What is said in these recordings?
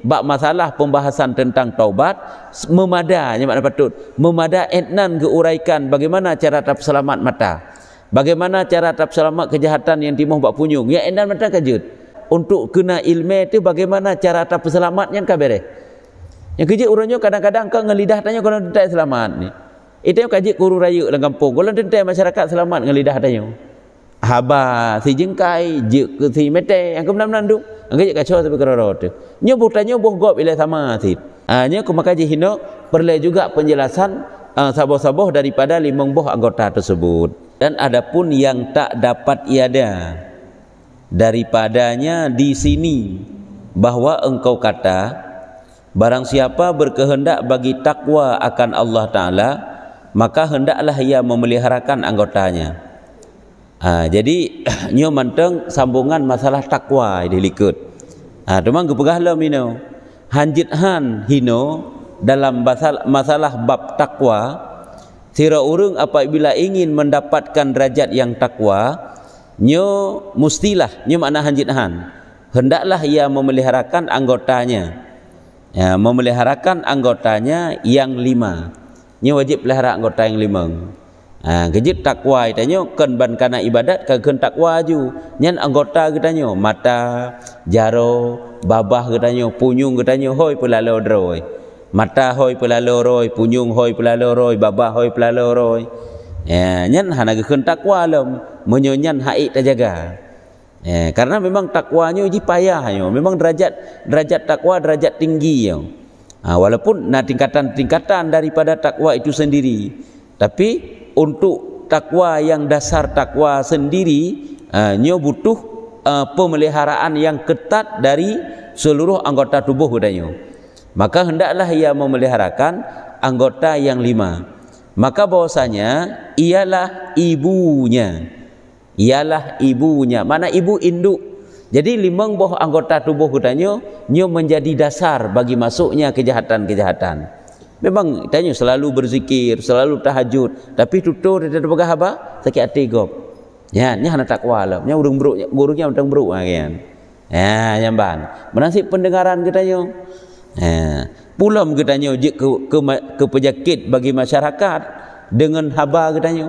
Bak masalah pembahasan tentang taubat memadanya makna patut memada etnan keuraikan bagaimana cara tap selamat mata bagaimana cara tap selamat kejahatan yang timbuh bak punyung ya etnan mata kajut untuk kena ilmu itu bagaimana cara tap selamat yang kabereh yang kerja urangnya kadang-kadang kau ngelidah tanya kalau tentai selamat ni itu eh, yang kajik kuru raya dalam kampung kalau tentai masyarakat selamat ngelidah tanya haba si jengkai jik si mete yang kau benar Angkat kacau tapi kerana tu. Nyo butanya buh gop ilah sama asid. Hanya ku makaji hino perlu juga penjelasan saboh eh, saboh daripada limang buh anggota tersebut. Dan ada pun yang tak dapat iada daripadanya di sini bahwa engkau kata barang siapa berkehendak bagi takwa akan Allah Ta'ala maka hendaklah ia memeliharakan anggotanya. Ha, jadi nyo manteng sambungan masalah takwa ini likut. Ha, Cuma kepegahlah mino. Hanjit han hino dalam basal, masalah bab takwa sira urung apabila ingin mendapatkan derajat yang takwa nyo mustilah nyo makna hanjit han hendaklah ia memeliharakan anggotanya ya, memeliharakan anggotanya yang lima nyo wajib pelihara anggota yang lima Ha, kejit takwa kita nyo ken ban kana ibadat ka ken takwa ju. Nyen anggota kita nyo mata, jaro, babah kita nyo punyung kita nyo hoi pelalo droi. Mata hoi pelalo roi, punyung hoi pelalo roi, babah hoi pelalo roi. Ya, nyen hana ke ken takwa lom menyo nyen hai ta jaga. Ya, karena memang takwanya uji payah yo. Memang derajat derajat takwa derajat tinggi yo. Ha, walaupun na tingkatan-tingkatan daripada takwa itu sendiri. Tapi untuk takwa yang dasar takwa sendiri uh, nyo butuh uh, pemeliharaan yang ketat dari seluruh anggota tubuh kudanyo maka hendaklah ia memeliharakan anggota yang lima maka bahwasanya ialah ibunya ialah ibunya mana ibu induk jadi limang boh anggota tubuh kudanyo nyo menjadi dasar bagi masuknya kejahatan-kejahatan Memang tanya selalu berzikir, selalu tahajud. Tapi tutur dia ada pegah apa? Sakit hati kau. Ya, ni hana takwa lah. Ni urung beruk, burungnya urung beruk lah kan. Ya, nyamban. Menasib pendengaran kita tanya. Ya. Pulang kita tanya ke, ke, ke, ke penyakit bagi masyarakat. Dengan haba kita tanya.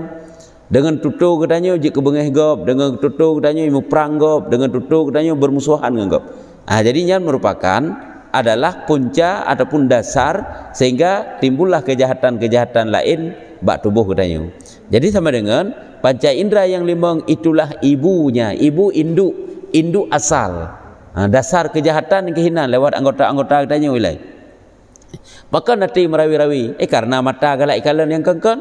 Dengan tutur kita tanya je ke bengih gop. Dengan tutur kita tanya perang gop. Dengan tutur kita tanya bermusuhan dengan gop. Ah, jadinya merupakan adalah punca ataupun dasar sehingga timbullah kejahatan-kejahatan lain bak tubuh katanya. Jadi sama dengan panca indera yang lima itulah ibunya, ibu induk, induk asal. Ha, dasar kejahatan dan kehinaan lewat anggota-anggota katanya wilai. Maka nanti merawi-rawi, eh karena mata galak ikalan yang kengkon,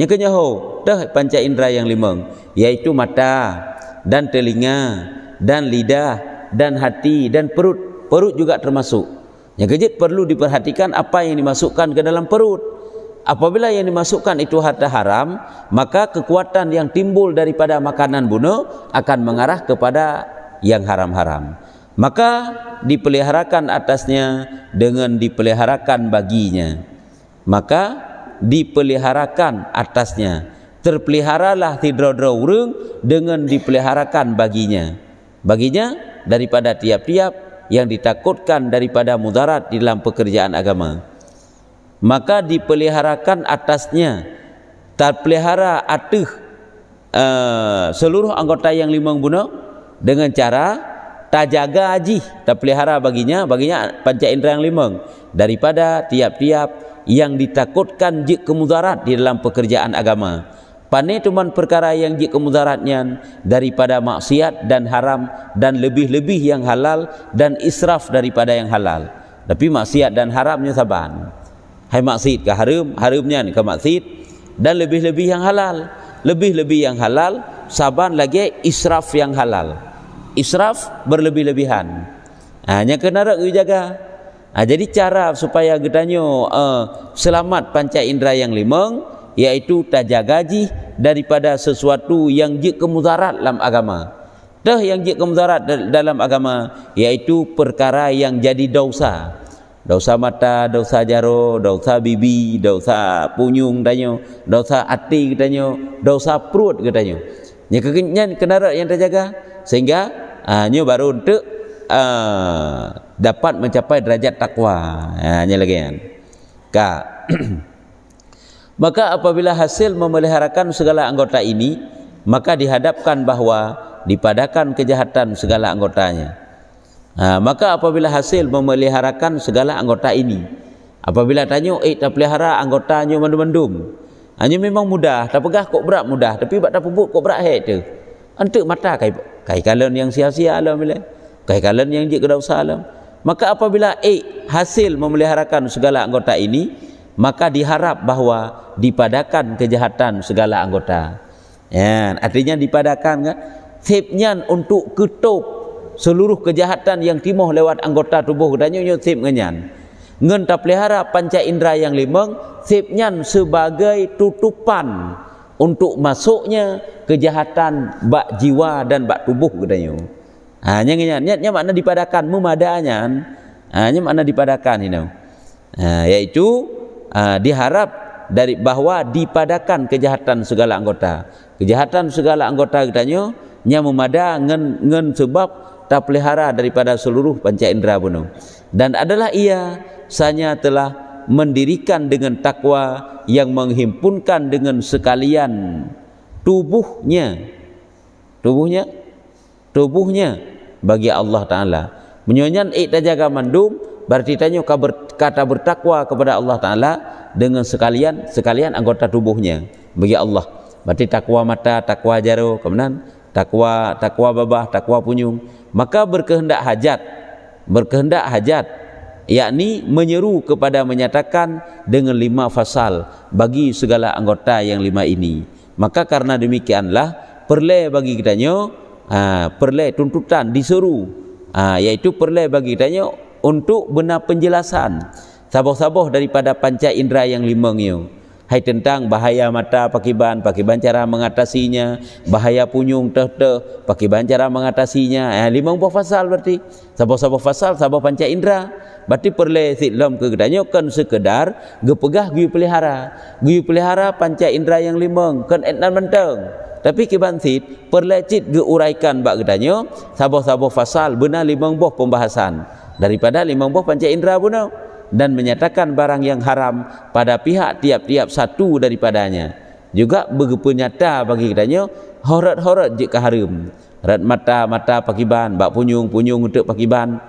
yang kenyaho, dah panca indera yang lima, yaitu mata dan telinga dan lidah dan hati dan perut perut juga termasuk. Yang kejit perlu diperhatikan apa yang dimasukkan ke dalam perut. Apabila yang dimasukkan itu harta haram, maka kekuatan yang timbul daripada makanan bunuh akan mengarah kepada yang haram-haram. Maka dipeliharakan atasnya dengan dipeliharakan baginya. Maka dipeliharakan atasnya. Terpeliharalah hidrodro urung dengan dipeliharakan baginya. Baginya daripada tiap-tiap yang ditakutkan daripada mudarat di dalam pekerjaan agama maka dipeliharakan atasnya terpelihara atuh uh, eh, seluruh anggota yang lima guna dengan cara tak jaga aji terpelihara baginya baginya panca indera yang lima daripada tiap-tiap yang ditakutkan jik kemudarat di dalam pekerjaan agama. Panai tuman perkara yang jik kemudaratnya daripada maksiat dan haram dan lebih-lebih yang halal dan israf daripada yang halal. Tapi maksiat dan haramnya saban. Hai maksiat ke haram, haramnya ke maksiat dan lebih-lebih yang halal. Lebih-lebih yang halal saban lagi israf yang halal. Israf berlebih-lebihan. Ha, hanya kena rak jaga. Ha, jadi cara supaya kita uh, selamat panca indera yang limeng iaitu gaji daripada sesuatu yang jik kemudarat dalam agama dah yang jik kemudarat dalam agama iaitu perkara yang jadi dosa dosa mata, dosa jaro, dosa bibi, dosa punyung katanya dosa hati katanya, dosa perut katanya ni kekenyan kenara yang terjaga sehingga hanya uh, baru untuk uh, dapat mencapai derajat takwa hanya uh, lagi kan Kak Maka apabila hasil memeliharakan segala anggota ini, maka dihadapkan bahwa dipadakan kejahatan segala anggotanya. Ha, maka apabila hasil memeliharakan segala anggota ini, apabila tanya, eh tak pelihara anggotanya mendum-mendum. Hanya memang mudah, tak pegah kok berat mudah, tapi buat tak pebuk kok berat hek tu. Antuk mata kai kai kalon yang sia-sia alam bila. Kai kalon yang jik kedau alam. Maka apabila eh hasil memeliharakan segala anggota ini, maka diharap bahwa dipadakan kejahatan segala anggota. Ya, artinya dipadakan kan? Sipnya untuk ketop seluruh kejahatan yang timoh lewat anggota tubuh dan nyo sip ngenyan. Ngen tapelihara panca indera yang limeng sipnya sebagai tutupan untuk masuknya kejahatan bak jiwa dan bak tubuh gedanyo. Hanya ngenyan, nyatnya makna dipadakan memadanya. Kan? Hanya makna dipadakan ini. Ha, yaitu uh, diharap dari bahwa dipadakan kejahatan segala anggota. Kejahatan segala anggota katanya nya memada ngen, ngen sebab terpelihara daripada seluruh panca indera bunu. Dan adalah ia sanya telah mendirikan dengan takwa yang menghimpunkan dengan sekalian tubuhnya tubuhnya tubuhnya bagi Allah taala menyonyan ik tajaga mandum Berarti tanya kabar, kata bertakwa kepada Allah Ta'ala dengan sekalian sekalian anggota tubuhnya bagi Allah. Berarti takwa mata, takwa jaro, kemudian takwa takwa babah, takwa punyung. Maka berkehendak hajat, berkehendak hajat, yakni menyeru kepada menyatakan dengan lima fasal bagi segala anggota yang lima ini. Maka karena demikianlah perle bagi kita nyok ha, perle tuntutan disuruh ha, yaitu perle bagi kita nyok untuk benar penjelasan sabah-sabah daripada panca indera yang lima ni hai tentang bahaya mata pakiban pakiban cara mengatasinya bahaya punyung teh teh pakiban cara mengatasinya eh, lima umpah fasal berarti sabo sabo fasal sabo panca indra berarti perlu silam kegedanyokan kedanya kan sekedar gepegah guyu pelihara guyu pelihara panca indra yang lima kan enak menteng tapi kiban sit perlecit geuraikan bak kedanya sabo sabo fasal benar lima umpah pembahasan daripada lima umpah panca indra bunuh dan menyatakan barang yang haram pada pihak tiap-tiap satu daripadanya juga begitu nyata bagi katanya horat-horat je ke haram rat mata mata pakiban bak punyung punyung untuk pakiban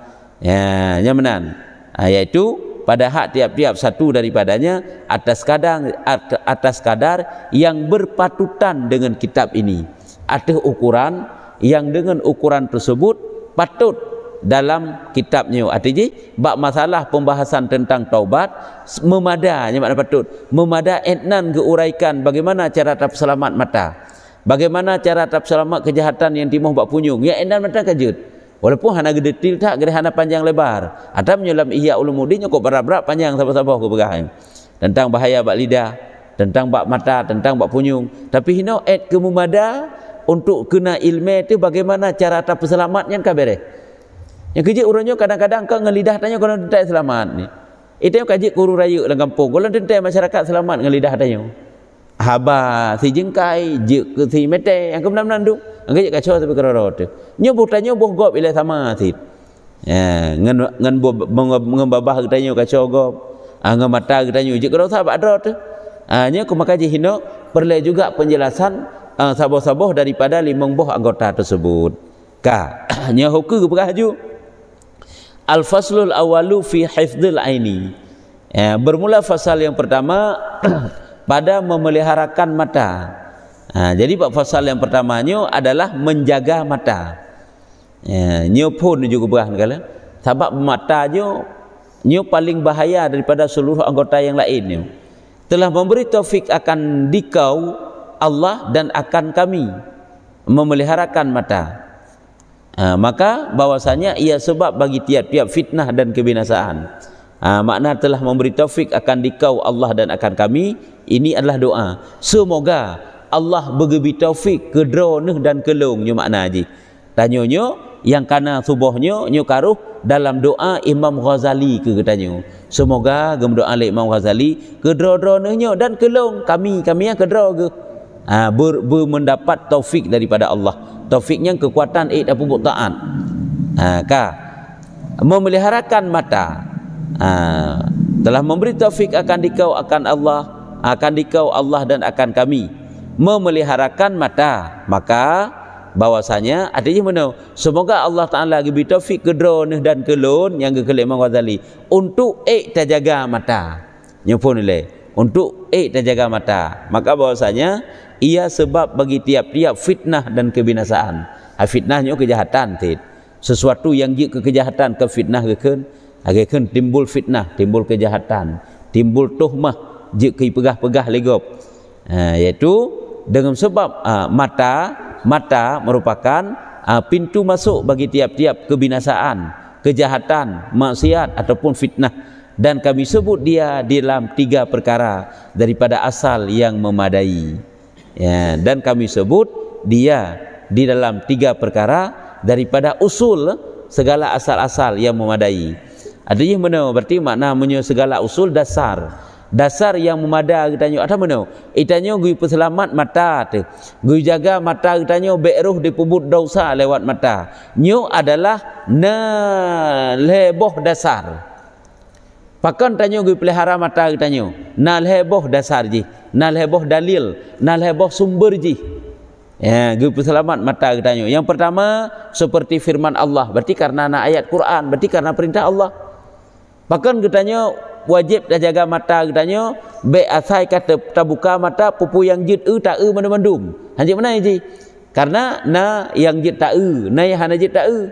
ya nyamanan Ayat ah, itu pada hak tiap-tiap satu daripadanya atas kadang atas kadar yang berpatutan dengan kitab ini ada ukuran yang dengan ukuran tersebut patut dalam kitabnya. Artinya, bab masalah pembahasan tentang taubat memadanya makna patut. Memada Ednan keuraikan bagaimana cara tak selamat mata. Bagaimana cara tak selamat kejahatan yang timuh buat punyung. Ya Ednan mata kejut. Walaupun hana gede til tak gede hana panjang lebar. Ada menyelam ihya ulumuddin cukup berat panjang sapa-sapa aku pegang. Tentang bahaya bak lidah, tentang bak mata, tentang bak punyung. Tapi hina ad ke mumada untuk kena ilmu itu bagaimana cara tak selamat yang kabereh. Yang kerja urangnya kadang-kadang kau ngelidah tanya kau tentang selamat ni. Itu eh, yang kaji kuru raya dalam kampung. Kau tentang masyarakat selamat ngelidah tanya. Haba, si jengkai, je ke si mete yang kau benar-benar duk. Yang kaji kacau tapi kerara tu. Nyo buh tanya buh gop ila sama si. Ya, ngan buh ngan babah tanya kacau gop. Ah, ngan mata tanya je kerau sahabat adra tu. Ah, nyo kau makaji hino perlu juga penjelasan uh, ah, sabo-sabo daripada limang buh anggota tersebut. Ka, nyo hukum berhaju. Al-faslul awalu fi hifdil aini. Ya, bermula fasal yang pertama pada memeliharakan mata. Nah, ha, jadi pak fasal yang pertamanya adalah menjaga mata. Ya, nyo pun juga bahan kala. Sebab mata nyo nyo paling bahaya daripada seluruh anggota yang lain nyo. Telah memberi taufik akan dikau Allah dan akan kami memeliharakan mata. Ha, maka bahwasanya ia sebab bagi tiap-tiap fitnah dan kebinasaan. Ha, makna telah memberi taufik akan dikau Allah dan akan kami. Ini adalah doa. Semoga Allah bergebi taufik ke dronuh dan ke long. Ini makna haji. Tanyanya yang kana subuhnya nyukaruh dalam doa Imam Ghazali ke katanya. Semoga gem doa Imam Ghazali ke dronuhnya dan ke long. Kami, kami yang ke dronuh ke ha, ber, ber mendapat taufik daripada Allah taufiknya kekuatan id apa buktaan ha, ka memeliharakan mata ha, telah memberi taufik akan dikau akan Allah akan dikau Allah dan akan kami memeliharakan mata maka bahwasanya artinya mana semoga Allah Taala bagi taufik ke drone dan ke lon yang ke Imam Ghazali untuk eh terjaga mata nyepun nilai untuk eh terjaga mata maka bahwasanya ia sebab bagi tiap-tiap fitnah dan kebinasaan ha, fitnahnya kejahatan tit sesuatu yang ke kejahatan ke fitnah ke kan kan timbul fitnah timbul kejahatan timbul tuhmah je ke pegah-pegah legop ha, dengan sebab uh, mata mata merupakan uh, pintu masuk bagi tiap-tiap kebinasaan kejahatan maksiat ataupun fitnah dan kami sebut dia dalam tiga perkara daripada asal yang memadai ya, dan kami sebut dia di dalam tiga perkara daripada usul segala asal-asal yang memadai artinya mana berarti makna punya segala usul dasar dasar yang memadai kita tanya apa mana itanya eh, gui peselamat mata tu jaga mata kita tanya beruh dipubut dosa lewat mata nyu adalah neleboh dasar Pakan tanya gue pelihara mata gue tanya. Nal heboh dasar ji. Nal heboh dalil. Nal heboh sumber ji. Ya, gue selamat mata gue tanya. Yang pertama seperti firman Allah. Berarti karena na ayat Quran. Berarti karena perintah Allah. Pakan gue tanya wajib dah jaga mata gue tanya. Be asai kata tabuka mata pupu yang jid u e tak u e mana mandum. Hanya mana ji? Karena na yang jid tak u. E, na yang hanya jid tak u.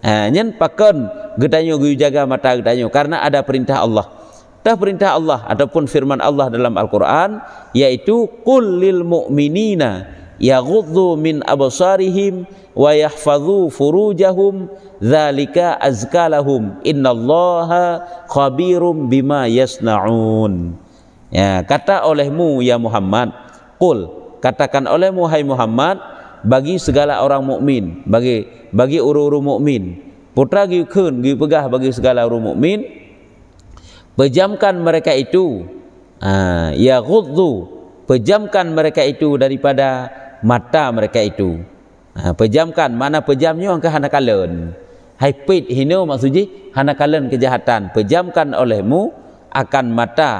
Ha nyen pakon gedanyo guyu jaga mata gedanyo karena ada perintah Allah. Ta perintah Allah ataupun firman Allah dalam Al-Qur'an yaitu qul lil mu'minina yaghuddu min absarihim wa yahfazu furujahum zalika azkalahum innallaha khabirum bima yasnaun. Ya, kata olehmu ya Muhammad, qul katakan olehmu hai Muhammad, bagi segala orang mukmin bagi bagi uru-uru mukmin putra gi gi pegah bagi segala urur mukmin pejamkan mereka itu ha, ya ghuddu pejamkan mereka itu daripada mata mereka itu ha, pejamkan mana pejamnya orang angka hanakalen hai pit hino maksudnya hanakalen kejahatan pejamkan olehmu akan mata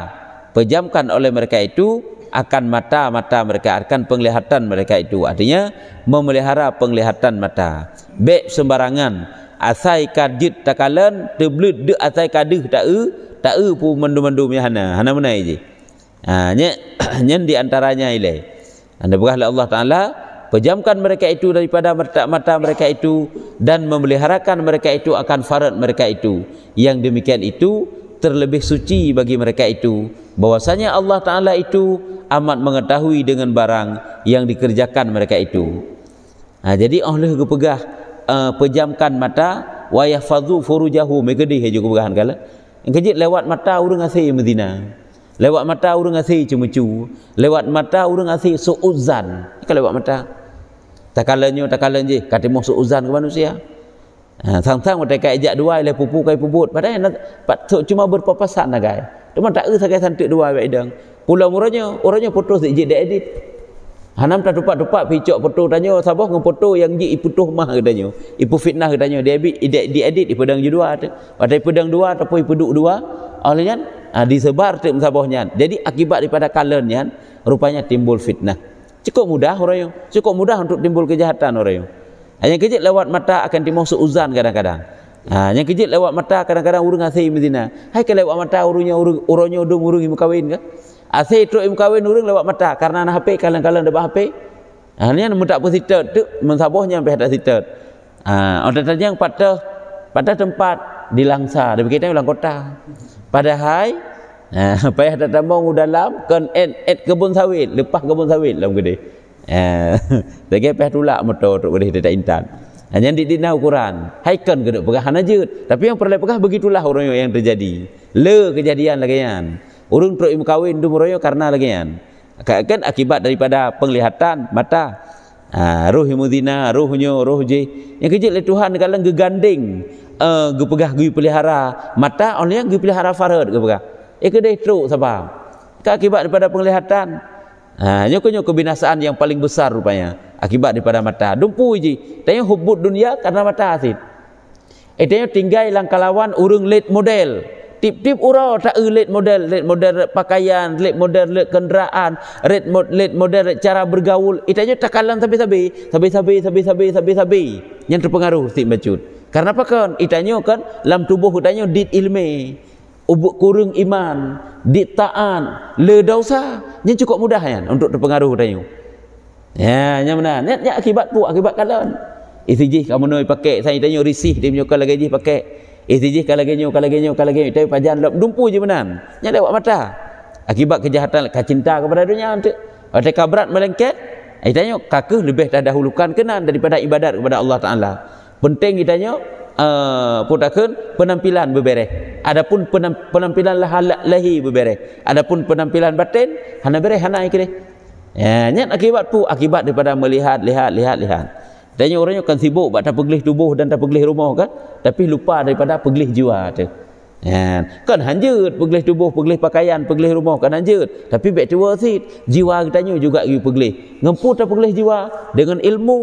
pejamkan oleh mereka itu akan mata-mata mereka akan penglihatan mereka itu artinya memelihara penglihatan mata baik sembarangan asai kadit takalan teblut de asai kadih ta'u e, ta'u e pu mendu-mendu mihana hana mana ini ha, nye, nye di antaranya ilai anda berkahlah Allah Ta'ala pejamkan mereka itu daripada mata-mata mereka itu dan memeliharakan mereka itu akan farad mereka itu yang demikian itu terlebih suci bagi mereka itu bahwasanya Allah taala itu amat mengetahui dengan barang yang dikerjakan mereka itu Nah, ha, jadi oleh kepegah uh, eh, pejamkan mata wa yahfazu furujahu megedi haju kepegahan kala kejit lewat mata urang asih Madinah lewat mata urang asih cemucu lewat mata urang asih suuzan kalau lewat mata takalanya takalan je katimu suuzan ke manusia Ha, sang-sang mereka ajak dua ialah pupu kai puput. Padahal pat, cuma berpapasan lah kai. Cuma tak ada sakai santik dua baik dang. Pula muranya, orangnya putus di jidik edit. Hanam tak dupak-dupak picok foto tanya, sabah dengan putus yang jik iputuh mah katanya. Ipu fitnah katanya, dia edit, dia edit, edit ipu dang jidua. Pada ipu dang dua ataupun ipu duk dua, awalnya ha, disebar tu nyan. Jadi akibat daripada nyan, rupanya timbul fitnah. Cukup mudah orangnya, cukup mudah untuk timbul kejahatan orangnya. Ha, yang kejit lewat mata akan dimasuk uzan kadang-kadang. Ha, yang kejit lewat mata kadang-kadang urung asai Medina. Hai ke lewat mata urungnya urung urungnya udung urung ibu kawin kan? Asih tu ibu kawin urung lewat mata karena anak HP kalang-kalang ada hape. Ha ni mun tak pesita tu mensabohnya sampai ada sita. Ha orang tanya pada pada tempat di Langsa, di kita ulang kota. Pada hai Nah, payah datang bangun dalam kan at, kebun sawit, lepas kebun sawit lama gede. Tak kita pergi tulak motor untuk boleh tidak intan. Hanya di dina ukuran. Haikan ke duk pegah najud. Tapi yang perlu pegah begitulah orang yang terjadi. Le kejadian lagi kan. Urung teruk ibu kahwin dumu royo karena lagi kan. Kan akibat daripada penglihatan mata. Ha, ruh ibu dina, ruhnya, ruh je. Yang kecil oleh Tuhan kalau gegandeng, Uh, eh, gepegah gue pelihara mata orang yang gue pelihara farad gepegah. Eh kedai teruk sebab. Kak akibat daripada penglihatan. Ha, nyokok-nyokok kebinasaan yang paling besar rupanya akibat daripada mata. Dumpu ji. Tanya hubut dunia karena mata asin. Eh tanya tinggal langkalawan urung late model. Tip-tip urau tak e late model, late model pakaian, late model le kenderaan, late model model cara bergaul. Itanya eh, tak kalah sampai sabi, sabi sabi sabi sabi sabi sabi. Yang terpengaruh tip macut. Karena apa kan? Itanya eh, kan dalam tubuh utanya dit ilmi ubuk kurung iman, ditaan, le dosa, ni cukup mudah kan untuk terpengaruh dayu. Ya, nya mana? Ni ya, akibat pu, akibat kalon. Isiji kamu noi pakai, saya tanya risih dia menyuka lagi je pakai. Isiji kalau lagi nyuka lagi nyuka lagi nyuka tapi pajan lop dumpu je benar. Nya lewat mata. Akibat kejahatan ka cinta kepada dunia antu. Ada kabrat melengket. Ai tanya kakeh lebih dah dahulukan kenan daripada ibadat kepada Allah Taala. Penting ditanya Eh, putakan penampilan berbereh. Adapun penampilan lah, lah, lahir berbereh. Adapun penampilan batin, hana bereh, hana ikhri. Ya, akibat pu akibat daripada melihat, lihat, lihat, lihat. Tanya orang kan sibuk buat tapeglih tubuh dan tapeglih rumah kan? Tapi lupa daripada peglih jiwa tu. Ya. Kan hanjut peglih tubuh, peglih pakaian, peglih rumah kan hanjut. Tapi back to worth it. Jiwa kita juga pergi peglih. Ngempu tapeglih jiwa dengan ilmu,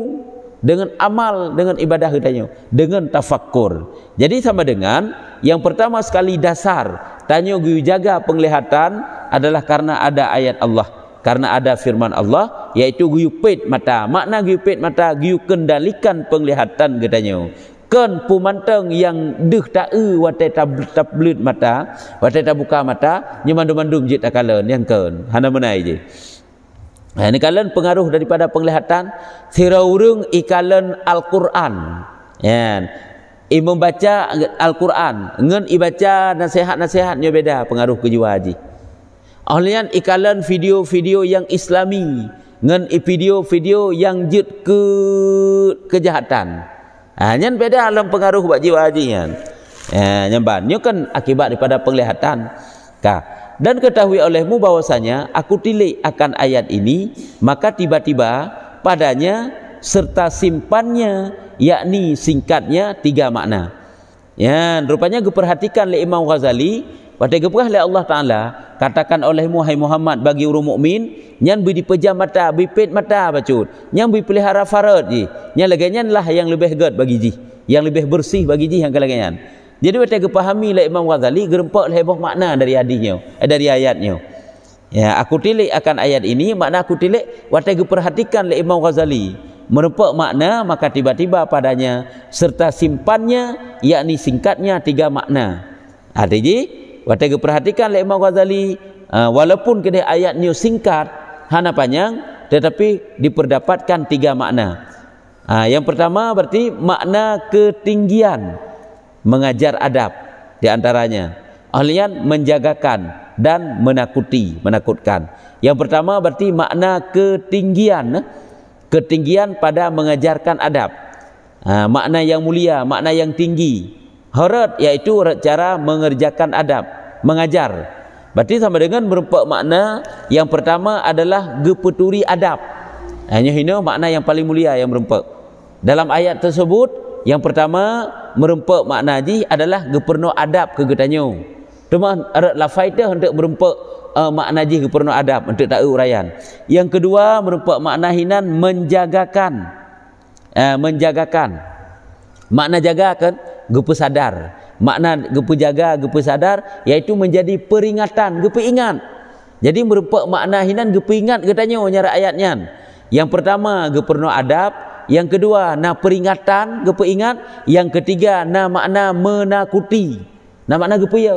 dengan amal dengan ibadah katanya dengan tafakkur jadi sama dengan yang pertama sekali dasar tanya guru jaga penglihatan adalah karena ada ayat Allah karena ada firman Allah yaitu guru pet mata makna guru pet mata guru kendalikan penglihatan katanya kan pumanteng yang deh tak e wate tablet mata wate tak buka mata nyemandu-mandu jit takalen yang kan hana menai je Nah, eh, ini kalian pengaruh daripada penglihatan Thiraurung ikalan Al-Quran ya. I membaca Al-Quran Ngen ibaca nasihat-nasihat Nya beda pengaruh ke jiwa haji Alian ikalan video-video yang islami Ngen i video-video yang jid ke kejahatan Hanya nah, beda alam pengaruh buat jiwa haji ya. Ya, eh, nyambat. Ini kan akibat daripada penglihatan. Kah? dan ketahui olehmu bahwasanya aku tilik akan ayat ini maka tiba-tiba padanya serta simpannya yakni singkatnya tiga makna ya rupanya perhatikan oleh Imam Ghazali pada kepah oleh Allah Ta'ala katakan oleh hai Muhammad bagi urung mukmin yang bi dipejam mata bi pet mata bacut yang bi pelihara farad ji yang lagainya lah yang lebih gad bagi ji yang lebih bersih bagi ji yang kelagainya jadi kita kena fahami lah Imam Ghazali gerempak lah hebat makna dari hadisnya, eh, dari ayatnya. Ya, aku tilik akan ayat ini, makna aku tilik kita kena perhatikan lah Imam Ghazali. Merempak makna maka tiba-tiba padanya serta simpannya yakni singkatnya tiga makna. Artinya ha, kita kena perhatikan lah Imam Ghazali uh, walaupun kena ayatnya singkat hana panjang tetapi diperdapatkan tiga makna. Uh, yang pertama berarti makna ketinggian mengajar adab di antaranya ahlian menjagakan dan menakuti menakutkan yang pertama berarti makna ketinggian eh? ketinggian pada mengajarkan adab ha, makna yang mulia makna yang tinggi harat iaitu cara mengerjakan adab mengajar berarti sama dengan merupak makna yang pertama adalah gepeturi adab hanya hina makna yang paling mulia yang merupak dalam ayat tersebut yang pertama, merempak makna haji adalah gepernu adab ke getanyo. Teman arat la faidah hendak merempak uh, makna haji gepernu adab untuk tak urayan. Yang kedua, merempak makna hinan menjagakan. Uh, menjagakan. Makna jaga kan gepu sadar. Makna gepu jaga, gepu sadar yaitu menjadi peringatan, gepu ingat. Jadi merempak makna hinan gepu ingat getanyo nyara ayatnya. Yang pertama gepernu adab, yang kedua na peringatan gepe ingat yang ketiga na makna menakuti na makna gepe ya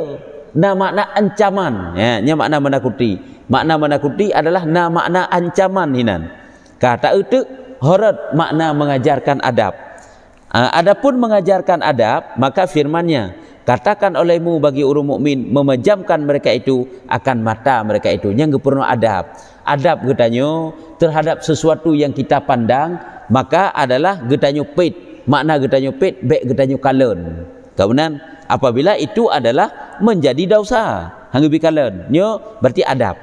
na makna ancaman ya nya makna menakuti makna menakuti adalah na makna ancaman hinan kata itu horat makna mengajarkan adab ah, adapun mengajarkan adab maka firmannya katakan olehmu bagi urum mukmin memejamkan mereka itu akan mata mereka itu yang perlu adab adab getanyo terhadap sesuatu yang kita pandang maka adalah getanyo pit makna getanyo pit baik getanyo kalon kemudian apabila itu adalah menjadi dosa hangi kalon nyo berarti adab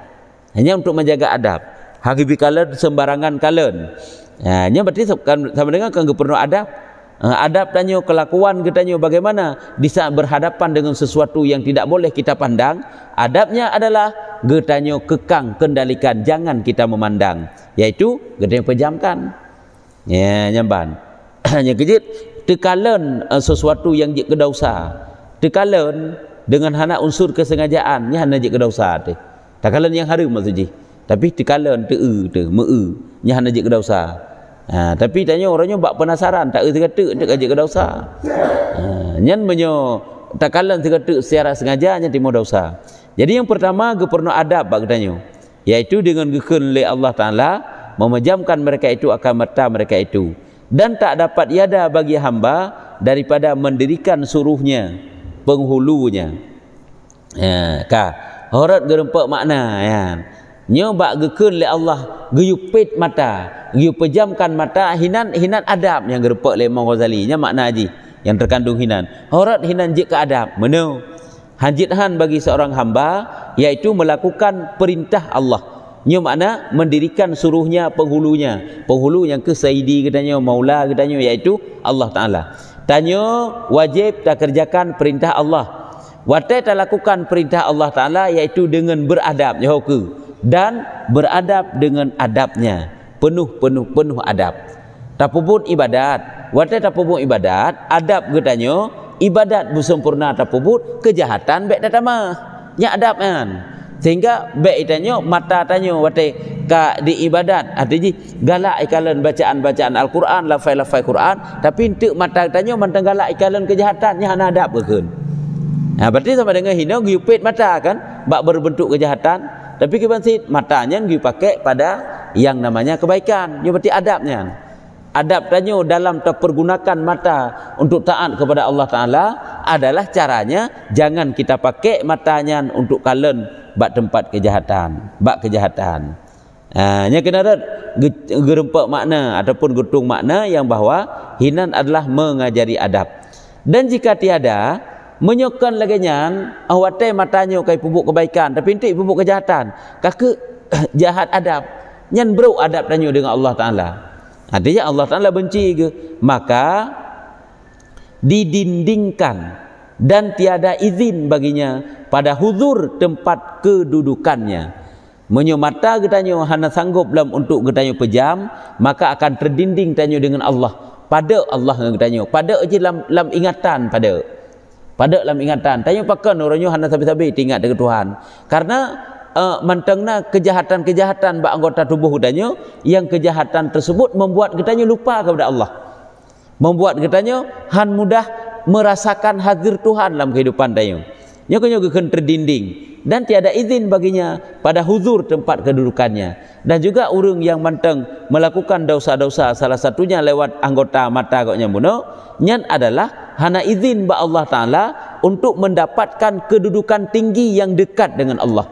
hanya untuk menjaga adab hangi kalon sembarangan kalon Ya, ha, ini berarti sama dengan kan perlu adab. Eh, adab tanya kelakuan kita tanya bagaimana di saat berhadapan dengan sesuatu yang tidak boleh kita pandang adabnya adalah kita tanya kekang kendalikan jangan kita memandang yaitu getanya pejamkan ya nyamban hanya kejit tekalen uh, eh, sesuatu yang jik kedau usah tekalen dengan hana unsur kesengajaan ni hana jik kedau usah tekalen yang harum maksud tapi tekalen te'u te'u me'u ni hana jik kedau usah Ha, tapi tanya orangnya buat penasaran tak kata kata dia kaji kedau sa. Ha, nyen menyo takalan kata secara sengaja nyen timo dosa. Jadi yang pertama ge perlu adab bak tanyo yaitu dengan gekeun le Allah Taala memejamkan mereka itu akan merta mereka itu dan tak dapat yada bagi hamba daripada mendirikan suruhnya penghulunya. Ya, ha, ka horat gerempak makna ya. Yeah nyo bak gekeun le Allah geupit mata geu pejamkan mata hinan hinan adab yang gerepek le Imam Ghazali nya makna haji yang terkandung hinan horat hinan jik ke adab meno hanjit han bagi seorang hamba yaitu melakukan perintah Allah nyo makna mendirikan suruhnya penghulunya penghulu yang ke saidi katanya maula katanya yaitu Allah taala tanyo wajib tak kerjakan perintah Allah Wate tak lakukan perintah Allah Ta'ala yaitu dengan beradab. Ya, okay dan beradab dengan adabnya penuh penuh penuh adab tak pun ibadat Wata tak pun ibadat adab getanya ibadat bersempurna tak pun kejahatan baik tak tamah nya adab kan sehingga baik itanya mata tanya wate ka di ibadat artinya ah, galak ikalan bacaan-bacaan Al-Quran lafai-lafai Quran tapi untuk mata tanya mantang galak ikalan kejahatan nya ana adab kan Nah, berarti sama dengan hina, gupit mata kan, bak berbentuk kejahatan, tapi kebansit matanya yang dipakai pada yang namanya kebaikan. Ini berarti adabnya. Adab tanya dalam terpergunakan mata untuk taat kepada Allah Ta'ala adalah caranya jangan kita pakai matanya untuk kalen buat tempat kejahatan. Buat kejahatan. Hanya kena ada gerempak makna ataupun getung makna yang bahawa hinan adalah mengajari adab. Dan jika tiada, menyokan lagi nyan awak teh matanya kai pupuk kebaikan tapi intik pupuk kejahatan kakak jahat adab nyan bro adab tanya dengan Allah taala artinya ha, Allah taala benci ke maka didindingkan dan tiada izin baginya pada huzur tempat kedudukannya menyemata getanyo hana sanggup dalam untuk getanyo pejam maka akan terdinding tanyo dengan Allah pada Allah yang getanyo pada je dalam, dalam ingatan pada pada dalam ingatan tanya pakai nuranyo hana tabi-tabi ingat dengan Tuhan karena uh, mantengna kejahatan-kejahatan ba anggota tubuh kitanya yang kejahatan tersebut membuat kitanya lupa kepada Allah membuat kitanya han mudah merasakan hadir Tuhan dalam kehidupan dayo nyo kenyo ke terdinding dan tiada izin baginya pada huzur tempat kedudukannya dan juga urung yang manteng melakukan dosa-dosa salah satunya lewat anggota mata agaknya muno nyan adalah hana izin ba Allah taala untuk mendapatkan kedudukan tinggi yang dekat dengan Allah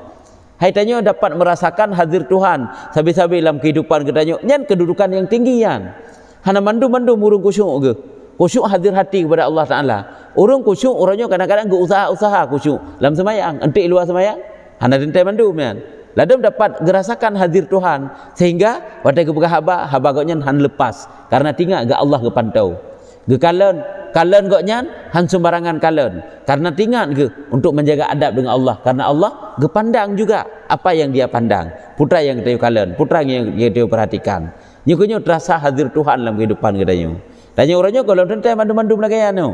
Hai tanya dapat merasakan hadir Tuhan sabi-sabi dalam kehidupan kita tanya nyan kedudukan yang tinggi yang hana mandu-mandu murung kusyuk ke kusyuk hadir hati kepada Allah taala Orang kusyuk, orangnya kadang-kadang ke usaha-usaha kusyuk. Dalam semayang, entik luar semayang, hana dintai mandu, mian. Ladam dapat gerasakan hadir Tuhan. Sehingga, pada ke buka haba, haba kau nyan han lepas. Karena tinggal ke Allah ke pantau. Ke kalen, kalen kau nyan, han sembarangan kalen. Karena tinggal ke, untuk menjaga adab dengan Allah. Karena Allah ke pandang juga. Apa yang dia pandang. Putra yang dia kalen, putra yang dia perhatikan. Nyukunya terasa hadir Tuhan dalam kehidupan kita. Tanya orangnya, kalau nanti mandu-mandu menegaknya. Tanya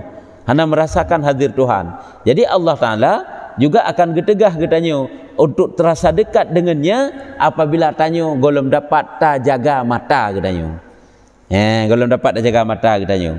Hana merasakan hadir Tuhan. Jadi Allah Ta'ala juga akan getegah getanyo untuk terasa dekat dengannya apabila tanyo golem dapat ta jaga mata getanyo. Eh, golem dapat ta jaga mata getanyo.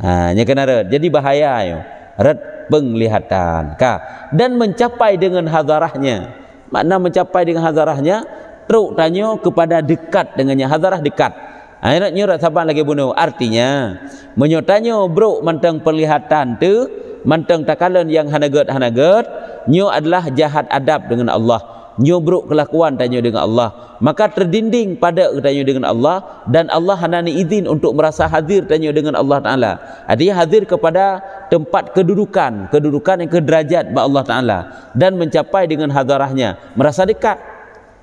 Ha, nya kena red. Jadi bahaya yo. Red penglihatan. Ka. Dan mencapai dengan hadarahnya. Makna mencapai dengan hadarahnya teruk tanyo kepada dekat dengannya. Hadarah dekat. Akhirnya nyurat apa lagi bunuh. Artinya, menyotanya bro mentang perlihatan tu, mentang takalan yang hanagat-hanagat, nyu adalah jahat adab dengan Allah. Nyu bro kelakuan tanya dengan Allah. Maka terdinding pada tanya dengan Allah, dan Allah hanani izin untuk merasa hadir tanya dengan Allah Ta'ala. Artinya hadir kepada tempat kedudukan, kedudukan yang kedrajat bahawa Allah Ta'ala. Dan mencapai dengan hadarahnya, merasa dekat.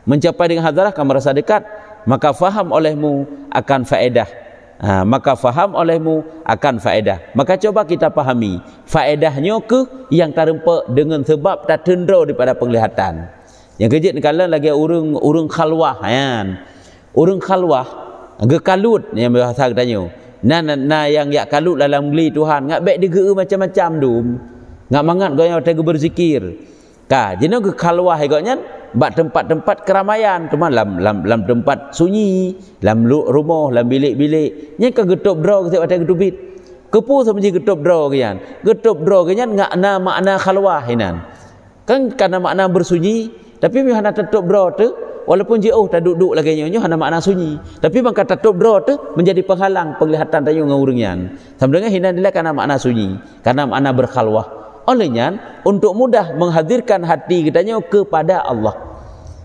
Mencapai dengan hadarah, kamu merasa dekat maka faham olehmu akan faedah. Ha, maka faham olehmu akan faedah. Maka cuba kita pahami faedahnya ke yang terempak dengan sebab tak tendro daripada penglihatan. Yang kejit ni kalau lagi urung urung khalwah kan. Urung khalwah gekalut yang bahasa katanya. Na na, na yang yak kalut dalam li Tuhan ngak baik dige macam-macam dum. Ngak mangat gaya tega berzikir. Ka jeno gekalwah igaknya bak tempat-tempat keramaian tu malam lam lam tempat sunyi lam rumah lam bilik-bilik nya ke getup draw ke tempat bit, kepo sama je getup draw ke yan getup draw ke yan ngakna makna khalwah hinan kan kana makna bersunyi tapi mi hana tetup draw tu walaupun je oh duduk duk lagi nya nya hana makna sunyi tapi bang kata tetup draw tu menjadi penghalang penglihatan tayu ngurung yan sama dengan hinan dia kana makna sunyi kana makna berkhalwah olehnya untuk mudah menghadirkan hati kita kepada Allah.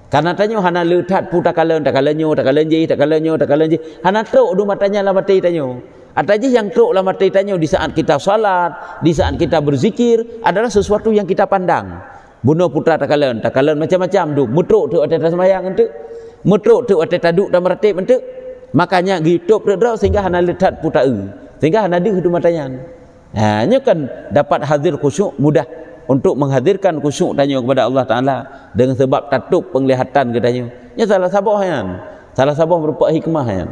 Karena tanya hana letak pun tak kalen, tak kalen tak kalen jei, tak kalen tak kalen jei. Hana teruk dulu matanya lah mati tanya. Ada je yang teruk lah mati tanya di saat kita salat, di saat kita berzikir, adalah sesuatu yang kita pandang. Bunuh putra tak kalen, tak kalen macam-macam tu. Mutruk tu ada tersemayang tu. Mutruk tu ada taduk dan meretik tu. Makanya gitu, sehingga Sehingga hana dia hidup u, Sehingga hana dia matanya. Hanya kan dapat hadir khusyuk mudah untuk menghadirkan khusyuk tanya kepada Allah Ta'ala dengan sebab tatuk penglihatan ke tanya. Ini ya, salah sabah kan? Salah sabah berupa hikmah kan?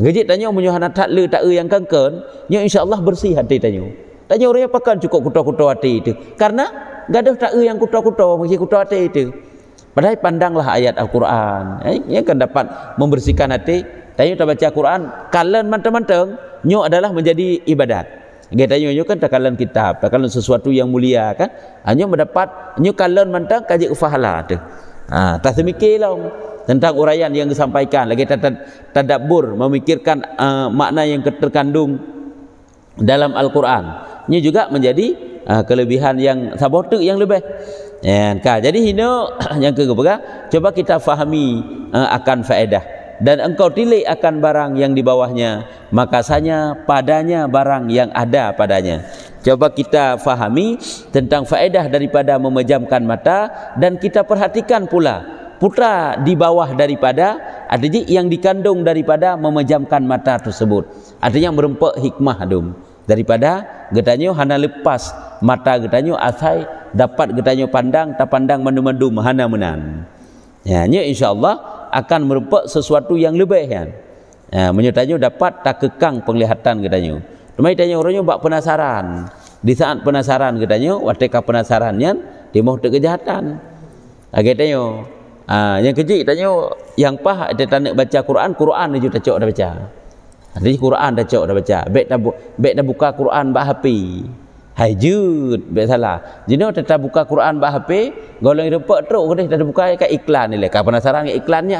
Gajik tanya menyuhana tak le tak yang kangkan, ni ya, insya Allah bersih hati tanya. Tanya orang yang pakan cukup kutu-kutu hati itu. Karena tidak ada tak yang kutu-kutu, mesti kutu hati itu. Padahal pandanglah ayat Al-Quran. Eh, ini ya akan dapat membersihkan hati. Tanya kita baca Al-Quran, kalian mantan-mantan, nyok adalah menjadi ibadat. Kita nyonyo kan takalan kitab, takalan sesuatu yang mulia kan. Hanya ah, mendapat nyukalan mantang kaji fahala tu. Ha, tak semikirlah tentang uraian yang disampaikan lagi tadabbur memikirkan uh, makna yang terkandung dalam al-Quran. Ini juga menjadi uh, kelebihan yang sabotu yang lebih. Ya, kan? Jadi hino yang kedua, coba kita fahami uh, akan faedah dan engkau tilik akan barang yang di bawahnya maka sanya padanya barang yang ada padanya coba kita fahami tentang faedah daripada memejamkan mata dan kita perhatikan pula putra di bawah daripada adik yang dikandung daripada memejamkan mata tersebut artinya merempak hikmah adum daripada getanyo hana lepas mata getanyo asai dapat getanyo pandang tak pandang mendu-mendu hana menan ya insyaallah akan merupak sesuatu yang lebih kan. Ha, menyertanya dapat tak kekang penglihatan katanya. Cuma katanya orangnya buat penasaran. Di saat penasaran katanya, waktu penasarannya, dia mahu kejahatan. Ha, katanya, ha, yang kecil katanya, yang pah dia tanya baca Quran, Quran dia juga cok dah baca. Jadi ha, Quran dah cok dah baca. Baik dah, baik dah buka Quran, buat Hai jud Biasalah Jadi orang tak buka Quran bahapi Golong rupak teruk Kena tak buka Kat iklan ni lah. Kau penasaran Kat iklannya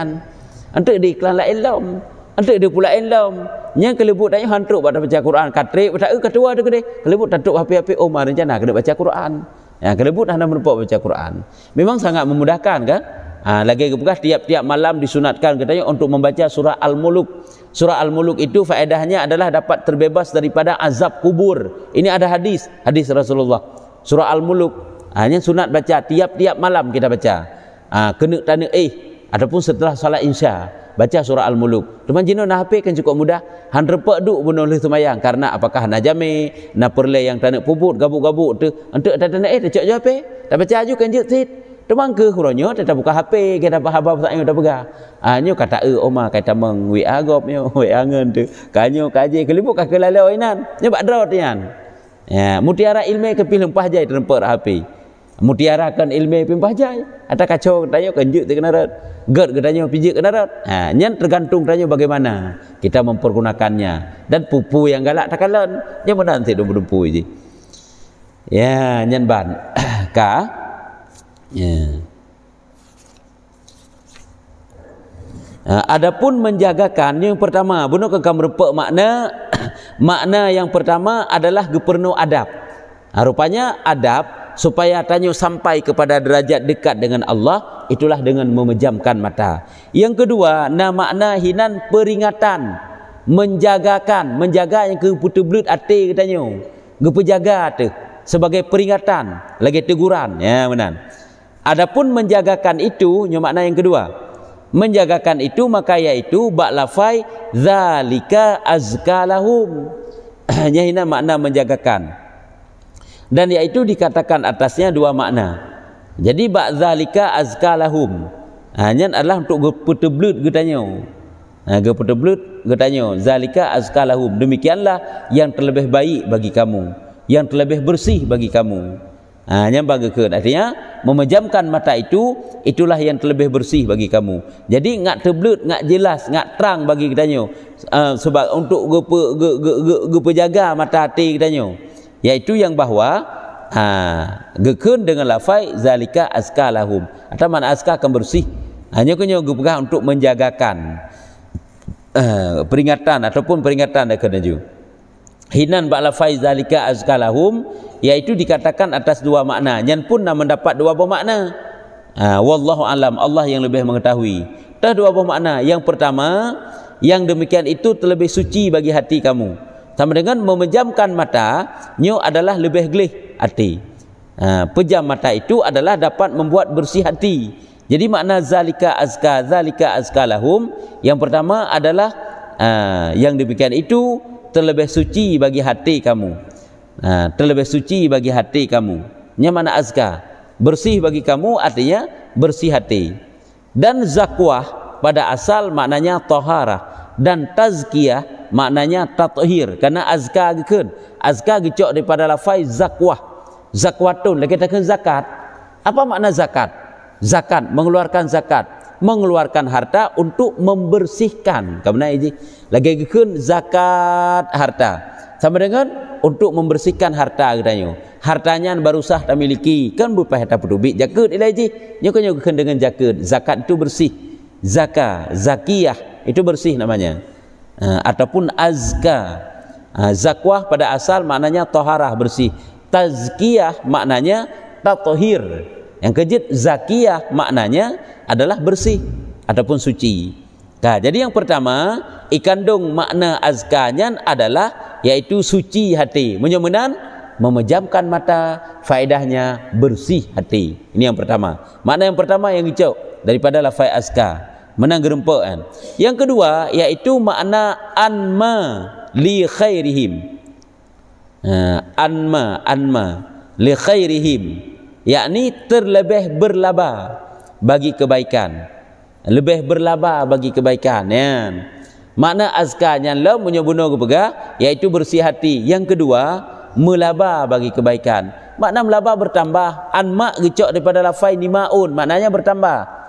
Antuk dia iklan lah ilam Antuk dia pula ilam Yang kelebut tanya Hantuk pada baca Quran Katrik Tak ada eh, ketua tu kena Kelebut tak teruk Hapi-hapi Omar oh, rencana Kena baca Quran Yang kelebut Anda merupak baca Quran Memang sangat memudahkan kan Ha, lagi kepada tiap-tiap malam disunatkan katanya untuk membaca surah Al-Muluk. Surah Al-Muluk itu faedahnya adalah dapat terbebas daripada azab kubur. Ini ada hadis, hadis Rasulullah. Surah Al-Muluk hanya sunat baca tiap-tiap malam kita baca. Ha, kena tanya eh ataupun setelah salat insya baca surah Al-Muluk. Teman jino nak HP kan cukup mudah. Han repak duk benar semayang. Karena apakah najame, na perle yang tanya pubut, gabuk-gabuk tu. Untuk tanya eh, dia cakap jawab eh. Tak baca juga kan jik, Demang ke huronyo tetap buka HP kita apa habab sak nyo dapega. Ah nyo kata e eh, oma kata meng wi agop nyo we angen tu. Kanyo kaje kelibu ka kelale oinan. Nyo draw tian. Ya, mutiara ilmu ke pilih empah jai terempur api. Mutiara kan ilmu pimpah jai. Ata kacau tanyo kenjuk tu kenarat. Gerd ke tanyo pijik kenarat. Ha, nyan tergantung tanyo bagaimana kita mempergunakannya. Dan pupu yang galak takalan. Nyan menanti dumpu-dumpu je. Ya, nyan ban. Kah? Ya. Nah, ha, adapun menjagakan yang pertama, bunuh kekam rupa makna makna yang pertama adalah gepernu adab. Nah, ha, rupanya adab supaya tanya sampai kepada derajat dekat dengan Allah itulah dengan memejamkan mata. Yang kedua, na makna hinan peringatan menjagakan, menjaga yang ke putu blut ate katanya. Gepejaga tu sebagai peringatan lagi teguran ya benar. Adapun menjagakan itu, yang makna yang kedua. Menjagakan itu maka yaitu ba lafai zalika azkalahum. ini makna menjagakan. Dan yaitu dikatakan atasnya dua makna. Jadi ba zalika azkalahum. Hanya adalah untuk putublut gutanyo. Ha, Geputublut gutanyo. Zalika azkalahum. Demikianlah yang terlebih baik bagi kamu. Yang terlebih bersih bagi kamu. Ha, bagi gekeun artinya memejamkan mata itu itulah yang terlebih bersih bagi kamu. Jadi ngak terblut, ngak jelas, ngak terang bagi kitanyo. Uh, ha, sebab untuk gepe gepe jaga mata hati kita kitanyo. Yaitu yang bahawa ha dengan lafaz zalika aska lahum. Artinya mana aska akan bersih. Hanya kunyo gepegah untuk menjagakan uh, peringatan ataupun peringatan dekat najung. Hinan ba'la faizalika azkalahum iaitu dikatakan atas dua makna. Nyan pun nak mendapat dua buah makna. Ha, wallahu alam Allah yang lebih mengetahui. Dah dua buah makna. Yang pertama, yang demikian itu terlebih suci bagi hati kamu. Sama dengan memejamkan mata, nyu adalah lebih gelih hati. Ha, pejam mata itu adalah dapat membuat bersih hati. Jadi makna zalika azka zalika azkalahum yang pertama adalah ha, yang demikian itu terlebih suci bagi hati kamu. Ha, terlebih suci bagi hati kamu. Nyamana azka. Bersih bagi kamu artinya bersih hati. Dan zakwah pada asal maknanya tohara. Dan tazkiyah maknanya tatuhir. Karena azka gekun. Azka gecok daripada lafai zakwah. Zakwatun. Lagi kita zakat. Apa makna zakat? Zakat. Mengeluarkan zakat mengeluarkan harta untuk membersihkan. Kemana ini? Lagi kekun zakat harta. Sama dengan untuk membersihkan harta katanya. Hartanya baru sah tak miliki. Kan bukan harta putubik. Jakut ilah ini. Nyokon nyokon dengan jakut. Zakat itu bersih. Zaka. zakiah Itu bersih namanya. Uh, ataupun azka. Uh, zakwah pada asal maknanya toharah bersih. Tazkiyah maknanya tatohir. Yang kejit zakiyah maknanya adalah bersih ataupun suci. Nah, jadi yang pertama, ikan ikandung makna azkanyan adalah yaitu suci hati. Menyemenan, memejamkan mata, faedahnya bersih hati. Ini yang pertama. Makna yang pertama yang hijau daripada lafai azka. Menang gerempak kan. Yang kedua, yaitu makna anma li khairihim. anma, anma li khairihim yakni terlebih berlaba bagi kebaikan lebih berlaba bagi kebaikan ya makna azkanya lah menyebunuh kepada iaitu bersih hati yang kedua melaba bagi kebaikan makna melaba bertambah an mak gecok daripada lafai ni maun maknanya bertambah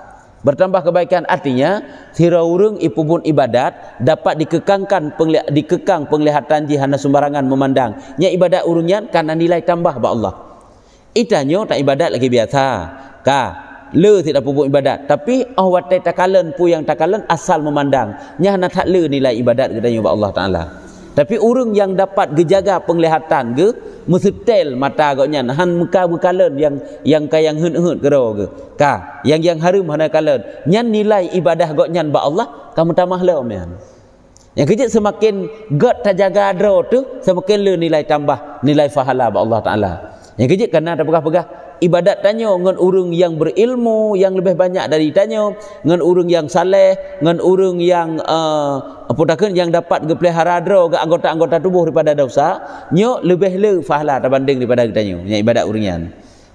bertambah kebaikan artinya sira urung ipubun ibadat dapat dikekangkan pengli- dikekang penglihatan jihana sembarangan memandang nya ibadat urungnya karena nilai tambah ba Allah itanyo tak ibadat lagi biasa ka lu tidak pupuk ibadat tapi awat oh, takalen pu yang takalen asal memandang nya na tak le nilai ibadat kedanyo ba Allah taala tapi orang yang dapat gejaga penglihatan ke mesetel mata agaknya han muka bukalen yang yang kaya hun-hun kero ke ka yang yang harum hana kalen nya nilai ibadah agaknya ba Allah kamu tamah lo men yang kerja semakin God tak jaga adro tu semakin le nilai tambah nilai fahala ba Allah taala yang kerja kerana ada pegah-pegah ibadat tanya dengan orang yang berilmu yang lebih banyak dari tanya dengan orang yang saleh dengan orang yang uh, eh, putakan yang dapat gepelihara dro ke anggota-anggota tubuh daripada dosa nyo lebih le fahla terbanding daripada tanya yang ibadat orang yang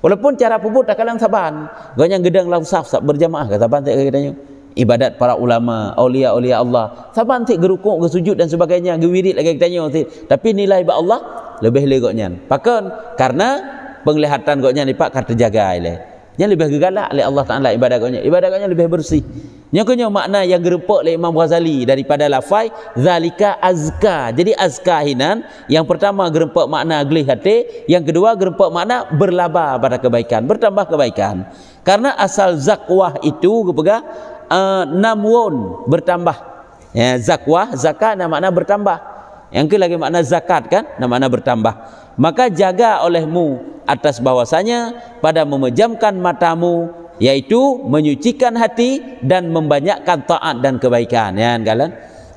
walaupun cara pupuk tak kalang saban gonyang gedang lausaf berjamaah ke saban tak kita tanya ibadat para ulama, aulia-aulia Allah. Siapa nanti gerukuk, gesujud dan sebagainya, gewirit lagi kita tanya nanti. Tapi nilai ibadat Allah lebih legoknya. Pakon karena penglihatan goknya ni pak kata jaga ile. Nya lebih gegalak oleh Allah Taala ibadat goknya. Ibadat goknya lebih bersih. Nya kunya makna yang gerepok oleh Imam Ghazali daripada lafaz zalika azka. Jadi azka hinan yang pertama gerepok makna gelih hati, yang kedua gerepok makna berlaba pada kebaikan, bertambah kebaikan. Karena asal zakwah itu kepegang uh, eh, namun bertambah. Ya, zakwah, zakat nama makna bertambah. Yang ke lagi makna zakat kan, nama makna bertambah. Maka jaga olehmu atas bahwasanya pada memejamkan matamu yaitu menyucikan hati dan membanyakkan taat dan kebaikan ya kan nah,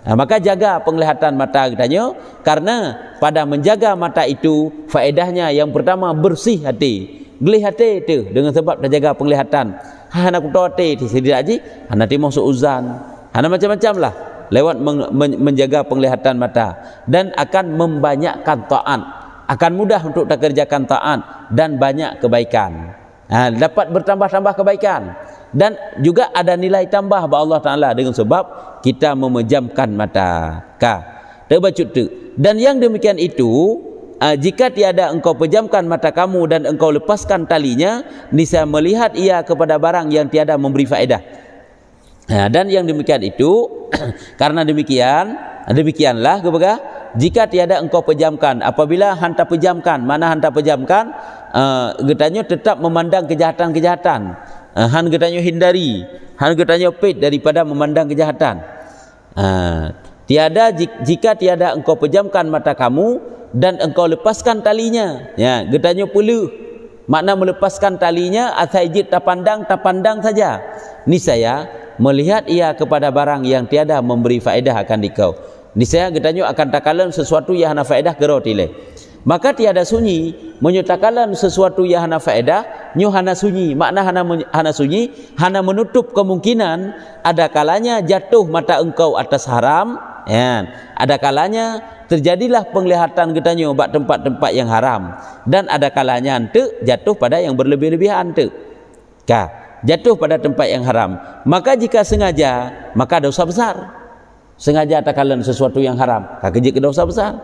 ha, maka jaga penglihatan mata kita katanya karena pada menjaga mata itu faedahnya yang pertama bersih hati gelih hati itu dengan sebab terjaga penglihatan Hana kutote di sini aji. Hana masuk uzan. Hana macam-macam lah. Lewat menjaga penglihatan mata. Dan akan membanyakkan ta'an. Akan mudah untuk terkerjakan ta'an. Dan banyak kebaikan. Ha, dapat bertambah-tambah kebaikan. Dan juga ada nilai tambah bahawa Allah Ta'ala dengan sebab kita memejamkan mata. Ka. Terbacut tu. Dan yang demikian itu, uh, jika tiada engkau pejamkan mata kamu dan engkau lepaskan talinya, niscaya melihat ia kepada barang yang tiada memberi faedah. Nah, dan yang demikian itu karena demikian, ah, demikianlah kepada jika tiada engkau pejamkan, apabila hanta pejamkan, mana hanta pejamkan, uh, ah, getanya tetap memandang kejahatan-kejahatan. Uh, han getanya hindari, han getanya pet daripada memandang kejahatan. Uh, tiada jika tiada engkau pejamkan mata kamu dan engkau lepaskan talinya ya getanya pulu makna melepaskan talinya asai jid tak pandang tak pandang saja ni saya melihat ia kepada barang yang tiada memberi faedah akan dikau ni saya getanya akan takalan sesuatu yang ana faedah gerau tile maka tiada sunyi menyatakan sesuatu yang hana faedah nyu hana sunyi makna hana hana sunyi hana menutup kemungkinan ada kalanya jatuh mata engkau atas haram ya ada kalanya terjadilah penglihatan kita nyobat tempat-tempat yang haram dan ada kalanya ente jatuh pada yang berlebih-lebihan ente ka jatuh pada tempat yang haram maka jika sengaja maka dosa besar sengaja takalan sesuatu yang haram ka kejik dosa besar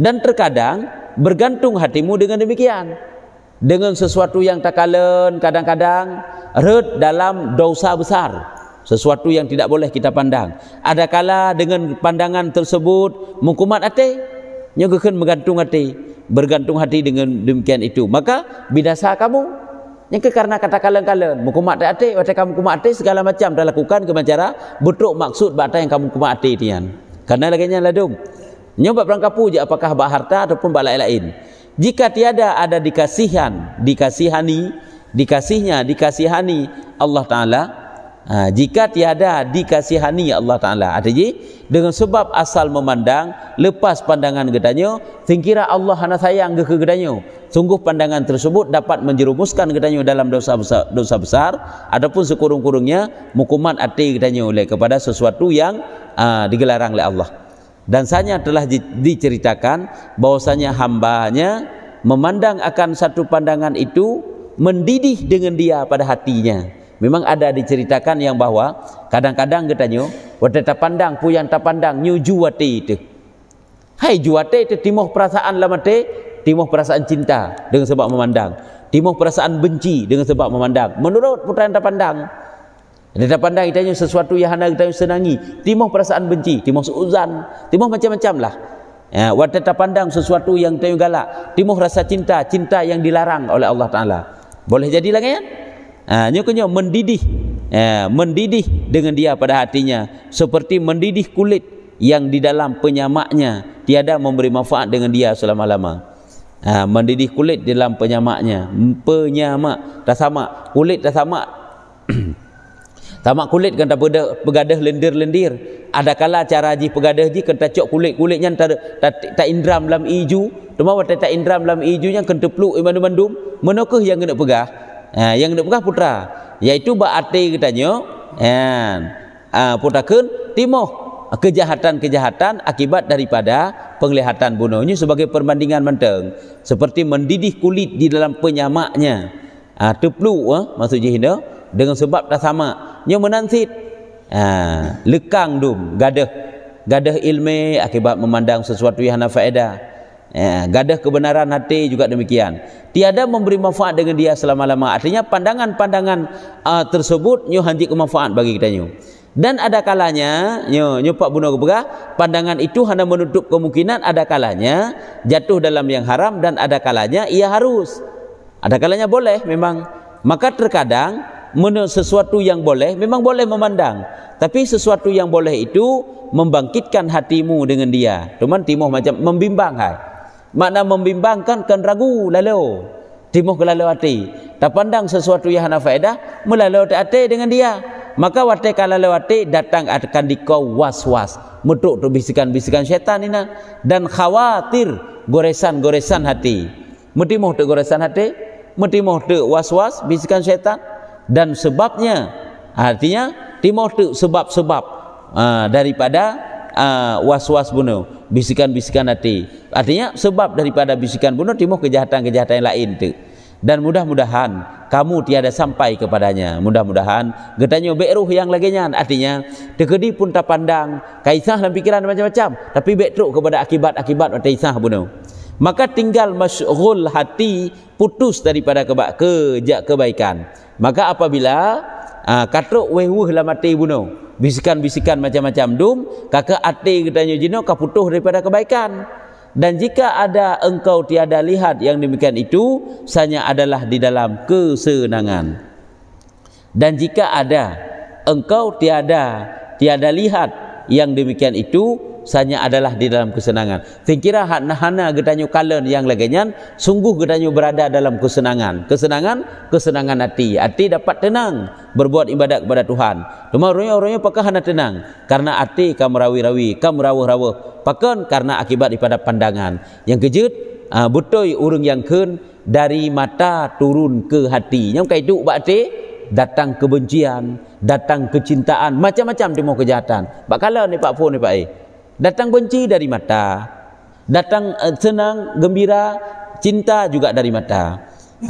dan terkadang bergantung hatimu dengan demikian dengan sesuatu yang takalan kadang-kadang red dalam dosa besar sesuatu yang tidak boleh kita pandang. Adakala dengan pandangan tersebut mukumat hati nyogekeun menggantung hati, bergantung hati dengan demikian itu. Maka binasa kamu. Yang ke karena kata kaleng-kaleng, mukumat hati, wata kamu kumat hati segala macam dah lakukan ke macara betul maksud bata yang kamu kumat hati dian. Karena lagi nya ladum. Nyoba perangkapu je apakah bak harta ataupun bak lain-lain. Jika tiada ada dikasihan, dikasihani, dikasihnya, dikasihani Allah Ta'ala Ha, jika tiada dikasihani ya Allah Ta'ala Artinya Dengan sebab asal memandang Lepas pandangan gedanya Tengkira Allah hana sayang ke gedanya Sungguh pandangan tersebut dapat menjerumuskan gedanya dalam dosa besar, dosa besar Adapun sekurung-kurungnya Mukuman ati gedanya oleh kepada sesuatu yang uh, digelarang oleh Allah Dan sanya telah di, diceritakan bahwasanya hambanya Memandang akan satu pandangan itu Mendidih dengan dia pada hatinya Memang ada diceritakan yang bahawa kadang-kadang katanya wate ta pandang pu yang ta pandang nyu juate itu. Hai juate itu timoh perasaan lamate, timoh perasaan cinta dengan sebab memandang. Timoh perasaan benci dengan sebab memandang. Menurut putaran ta pandang. Dia ta pandang itu sesuatu yang hendak kita senangi, timoh perasaan benci, timoh seuzan, timoh macam-macam lah. Ya, wate ta pandang sesuatu yang tayu galak, timoh rasa cinta, cinta yang dilarang oleh Allah Taala. Boleh jadi lah kan? Ya? Ha, nyokonyo mendidih ha, mendidih dengan dia pada hatinya seperti mendidih kulit yang di dalam penyamaknya tiada memberi manfaat dengan dia selama-lama ha, mendidih kulit di dalam penyamaknya penyamak tak sama kulit tak sama tamak kulit kan tak pegadah lendir-lendir adakala cara ji pegadah ji kan tak kulit-kulitnya tak indram dalam iju Tumawa tak indram dalam ijunya kentepluk imandu-mandum. Menokoh yang kena pegah. Ha, yang hidup kah putra yaitu berarti katanya kan ha, ha, putra kun timoh kejahatan-kejahatan akibat daripada penglihatan bunuhnya sebagai perbandingan menteng seperti mendidih kulit di dalam penyamaknya ah ha, eh, maksudnya hina dengan sebab dah sama nya menansit ha, lekang dum gadah gadah ilmu akibat memandang sesuatu yang ada Ya, gadah kebenaran hati juga demikian. Tiada memberi manfaat dengan dia selama-lama. Artinya pandangan-pandangan uh, tersebut nyu hanji kemanfaat bagi kita nyu. Dan ada kalanya nyu nyu pak bunuh kebuka, pandangan itu hanya menutup kemungkinan ada kalanya jatuh dalam yang haram dan ada kalanya ia harus. Ada kalanya boleh memang. Maka terkadang sesuatu yang boleh memang boleh memandang. Tapi sesuatu yang boleh itu membangkitkan hatimu dengan dia. Cuman timuh macam membimbang. Hai makna membimbangkan kan ragu lalu timuh kelalu hati tak pandang sesuatu yang ada faedah melalu hati dengan dia maka wate kalalu lewati datang akan dikau was-was mutuk tu bisikan-bisikan syaitan ini dan khawatir goresan-goresan hati mutimuh tu goresan hati mutimuh tu was-was bisikan syaitan dan sebabnya artinya timuh tu sebab-sebab uh, daripada uh, was-was bunuh bisikan-bisikan hati Artinya sebab daripada bisikan bunuh timbul kejahatan-kejahatan lain tu Dan mudah-mudahan kamu tiada sampai kepadanya. Mudah-mudahan getanya beruh yang lagi lagenya. Artinya tekedi pun tak pandang. Kaisah dalam pikiran macam-macam. Tapi betruk kepada akibat-akibat mata isah bunuh. Maka tinggal masyugul hati putus daripada keba keja kebaikan. Maka apabila uh, katruk weh lah mati bunuh. Bisikan-bisikan macam-macam dum. Kakak ati getanya jino kaputuh daripada Kebaikan. Dan jika ada engkau tiada lihat yang demikian itu, sanya adalah di dalam kesenangan. Dan jika ada engkau tiada tiada lihat yang demikian itu, sanya adalah di dalam kesenangan. Tingkira hat nahana getanyu kalen yang laganya sungguh getanyu berada dalam kesenangan. Kesenangan, kesenangan hati. Hati dapat tenang berbuat ibadat kepada Tuhan. Cuma orangnya-orangnya pakai hana tenang. Karena hati kam rawi-rawi, kam rawa-rawa. Pakan karena akibat daripada pandangan. Yang kejut, uh, ah, butoi urung yang ken dari mata turun ke hati. Yang kaitu bakti, datang kebencian, datang kecintaan, macam-macam dia mahu kejahatan. Bakala ni Pak Fu ni Pak E. Datang benci dari mata. Datang uh, senang, gembira, cinta juga dari mata.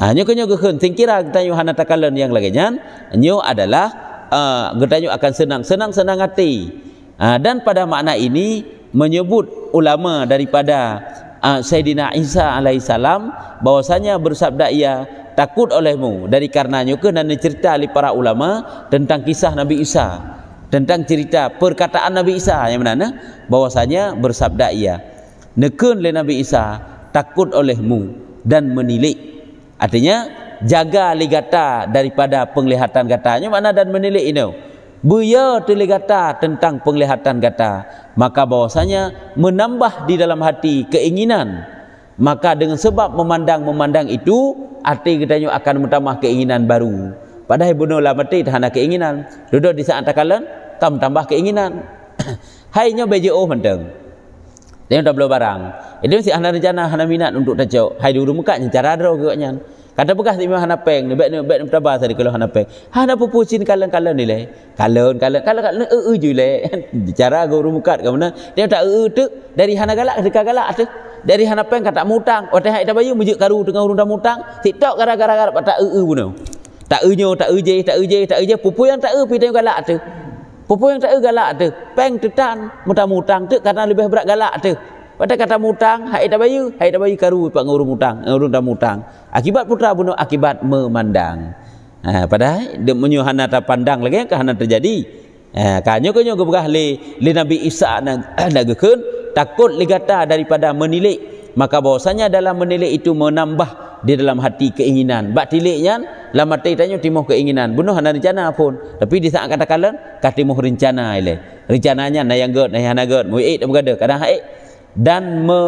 Ah ha, nyok nyok kita singkira gitanyo hanatakalon yang lagi nyan, nyo adalah uh, eh, gitanyo akan senang, senang senang hati. Uh, dan pada makna ini menyebut ulama daripada uh, Sayyidina Isa alaihi salam bersabda ia takut olehmu dari karenanya ke dan cerita oleh para ulama tentang kisah Nabi Isa tentang cerita perkataan Nabi Isa yang mana bahwasanya bersabda ia nekun le Nabi Isa takut olehmu dan menilik artinya jaga ligata daripada penglihatan katanya mana dan menilik ini buya teligata tentang penglihatan kata maka bahwasanya menambah di dalam hati keinginan maka dengan sebab memandang-memandang itu hati katanya akan menambah keinginan baru Padahal bunuhlah mati tahanlah keinginan. Duduk di saat takalan, kau tambah keinginan. Hanya beji oh mendeng. Dia tak boleh barang. Jadi eh, mesti anda rencana, anda minat untuk tajuk. Hai dulu muka, cara ada orang kata Kata bekas imam anda peng, baik ni baik ni tabah tadi kalau anda peng. Anda pupusin kalen kalen ni leh. Kalen kalen, kalen kalen, ee eh, ee eh, je leh. Cara guru muka, kamu nak. Dia tak ee tu, dari anda galak, dia galak tu. Dari anda peng, kata mutang. Wata hai tabayu, mujuk karu dengan urung dah mutang. Tidak gara-gara-gara, kata ee ee pun tak unyo, tak uje, tak uje, tak uje. Pupu yang tak uje, pita yang galak tu. Pupu yang tak uje galak tu. Peng tetan, mutang mutang tu, kata lebih berat galak tu. Pada kata mutang, hai tak bayu, hai tak bayu karu, pak nguru mutang, nguru tak mutang. Akibat putra bunuh, akibat memandang. Ha, padahal, dia menyuhana tak pandang lagi, yang kehana terjadi. Ha, kanyo kanyo kebukah li li Nabi Isa nak, nak gekun, takut ligata daripada menilik maka bahasanya dalam menilai itu menambah di dalam hati keinginan bak tiliknya lama tanya timuh keinginan bunuh ada rencana pun tapi di saat kata-kata kat rencana ile rencananya na yang god na yang nagot mu eight bukan ada dan me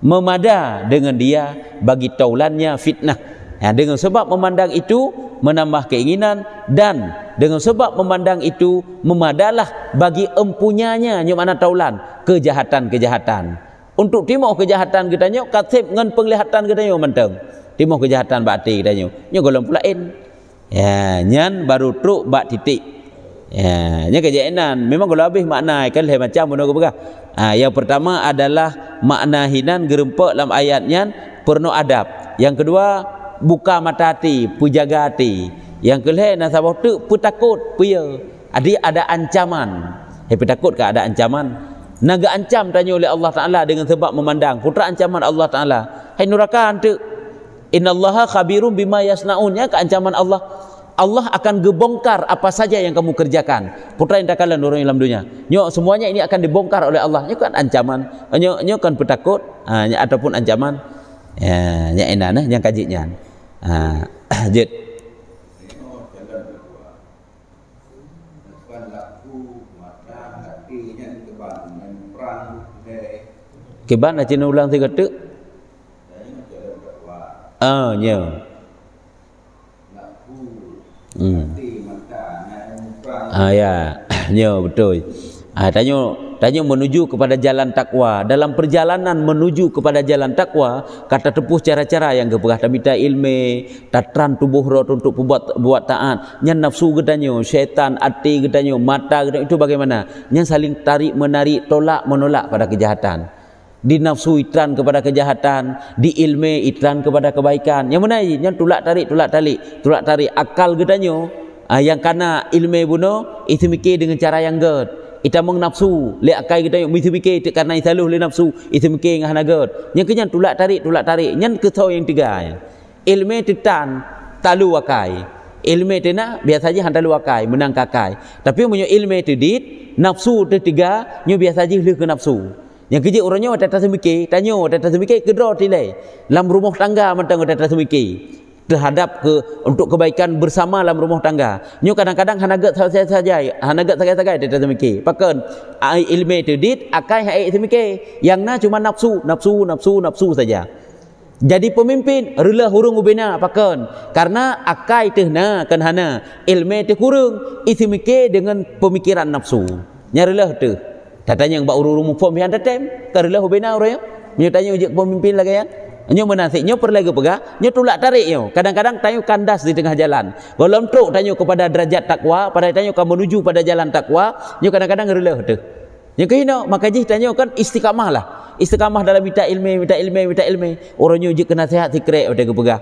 memada dengan dia bagi taulannya fitnah ya, dengan sebab memandang itu menambah keinginan dan dengan sebab memandang itu memadalah bagi empunyanya nyumana taulan kejahatan-kejahatan untuk timo kejahatan kita nyo katib ngan penglihatan kita nyo menteng timo kejahatan bati kita nyo nyo golong pula in ya nyan baru truk bak titik ya nya kejainan memang golong habis makna kan le macam mano kebaga ha, yang pertama adalah makna hinan gerempak dalam ayat nyan perno adab yang kedua buka mata hati pujaga hati yang kelihe nasabah tu petakut puya adi ada ancaman hepe eh, takut ke ada ancaman Naga ancam tanya oleh Allah Ta'ala dengan sebab memandang. Putra ancaman Allah Ta'ala. Hai neraka hantu. Inna allaha khabirun bima yasna'un. Ya, keancaman Allah. Allah akan gebongkar apa saja yang kamu kerjakan. Putra yang takalan orang dalam dunia. Nyok, semuanya ini akan dibongkar oleh Allah. Nyok kan ancaman. Nyok, nyok kan petakut. Ha, ataupun ancaman. Ya, nyok enak. Nyok kajiknya. Ha, cái bát này trên nó lăng thì gật tự ờ nhờ ừ. à ya nhờ hmm. ah, ya. ya, betul à ah, tanya tanya menuju kepada jalan takwa dalam perjalanan menuju kepada jalan takwa kata tepuh cara-cara yang kepegah tamita ilmu tatran tubuh roh untuk membuat buat taat nyen nafsu gedanyo setan ati gedanyo mata gedanyo itu bagaimana nyen saling tarik menarik tolak menolak pada kejahatan di nafsu itran kepada kejahatan, di ilmu itran kepada kebaikan. Yang mana ini? Yang tulak tarik, tulak tarik. Tulak tarik akal kita nyu, ah, yang kana ilmu buno itu mikir dengan cara yang get. Ita meng nafsu, le akai kita yang mesti mikir karena itu le nafsu, itu mikir yang hana get. Yang kenyang tulak tarik, tulak tarik. Yang ketahui yang tiga. Ya. Ilmu titan, talu akai. Ilmu itu nak biasa aja hantar luakai, menang kakai. Tapi punya ilmu itu dit, nafsu itu tiga, nyu biasa aja lihat ke nafsu. Yang kerja orangnya orang tata semikir. Tanya orang tata semikir, kedua tilai. Dalam rumah tangga macam orang tata semikir. Terhadap ke, untuk kebaikan bersama dalam rumah tangga. Nyo kadang-kadang hanagat saya saja. Hanagat saya saja tata semikir. Pakan, ilmu itu dit, akai hai semikir. Yang na cuma nafsu, nafsu, nafsu, nafsu saja. Jadi pemimpin rela hurung ubina pakan karena akai teh na kan hana ilmu teh kurung isi mikir dengan pemikiran nafsu nyarilah tu. Tak tanya ke orang-orang mufum yang ada tem. Kerana hubina orang yang. Dia tanya ujik pemimpin lagi yang. Dia menasih. Dia perlega pegah. Dia tulak tarik. Kadang-kadang tanya kandas di tengah jalan. Kalau untuk tanya kepada derajat takwa. Pada tanya kamu menuju pada jalan takwa. Dia kadang-kadang kerana itu. Yang kehina, maka jih tanya kan istiqamah lah. Istiqamah dalam minta ilmi, minta ilmi, minta ilmi. Orangnya uji kena sehat, sikrek, pada kepegah.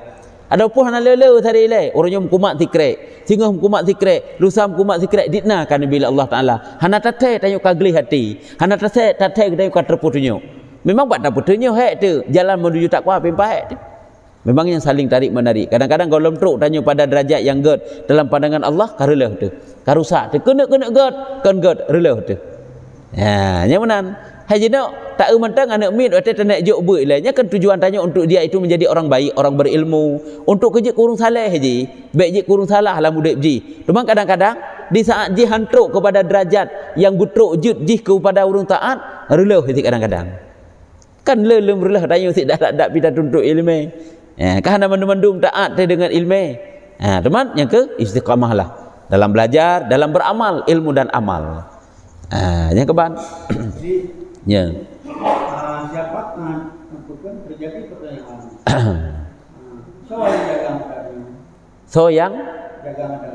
Ada puh nak lele tadi ile, orang yang kumat tikrek, tinggal kumat tikrek, lusam kumat tikrek, ditna kan bila Allah Taala. Hana tate tanya kagli hati, hana tate tate kita yang kater Memang buat tak putunya he tu, jalan menuju tak kuat pimpa he Memang yang saling tarik menarik. Kadang-kadang kalau -kadang lemtruk tanya pada derajat yang god dalam pandangan Allah karulah tu. Karusa tu kena kena god, kan god rela tu. Ya, nyaman. Hai jenok, tak mentang anak min atau tak nak jok buat lainnya kan tujuan tanya untuk dia itu menjadi orang baik, orang berilmu. Untuk kerja kurung salah je. Baik je kurung salah lah mudik je. Cuma kadang-kadang di saat je hantuk kepada derajat yang gutruk jut je kepada urung taat, reluh je kadang-kadang. Kan lelum reluh tanya si dah tak pita tuntut ilmu. eh, ya, kan nama mendung-mendung taat dengan ilmu. eh, ha, teman, yang ke istiqamah lah. Dalam belajar, dalam beramal, ilmu dan amal. Ha, yang keban. Ya. Yeah siapa ah, kemudian kan terjadi pertanyaan so yang jaga mata so yang jaga mata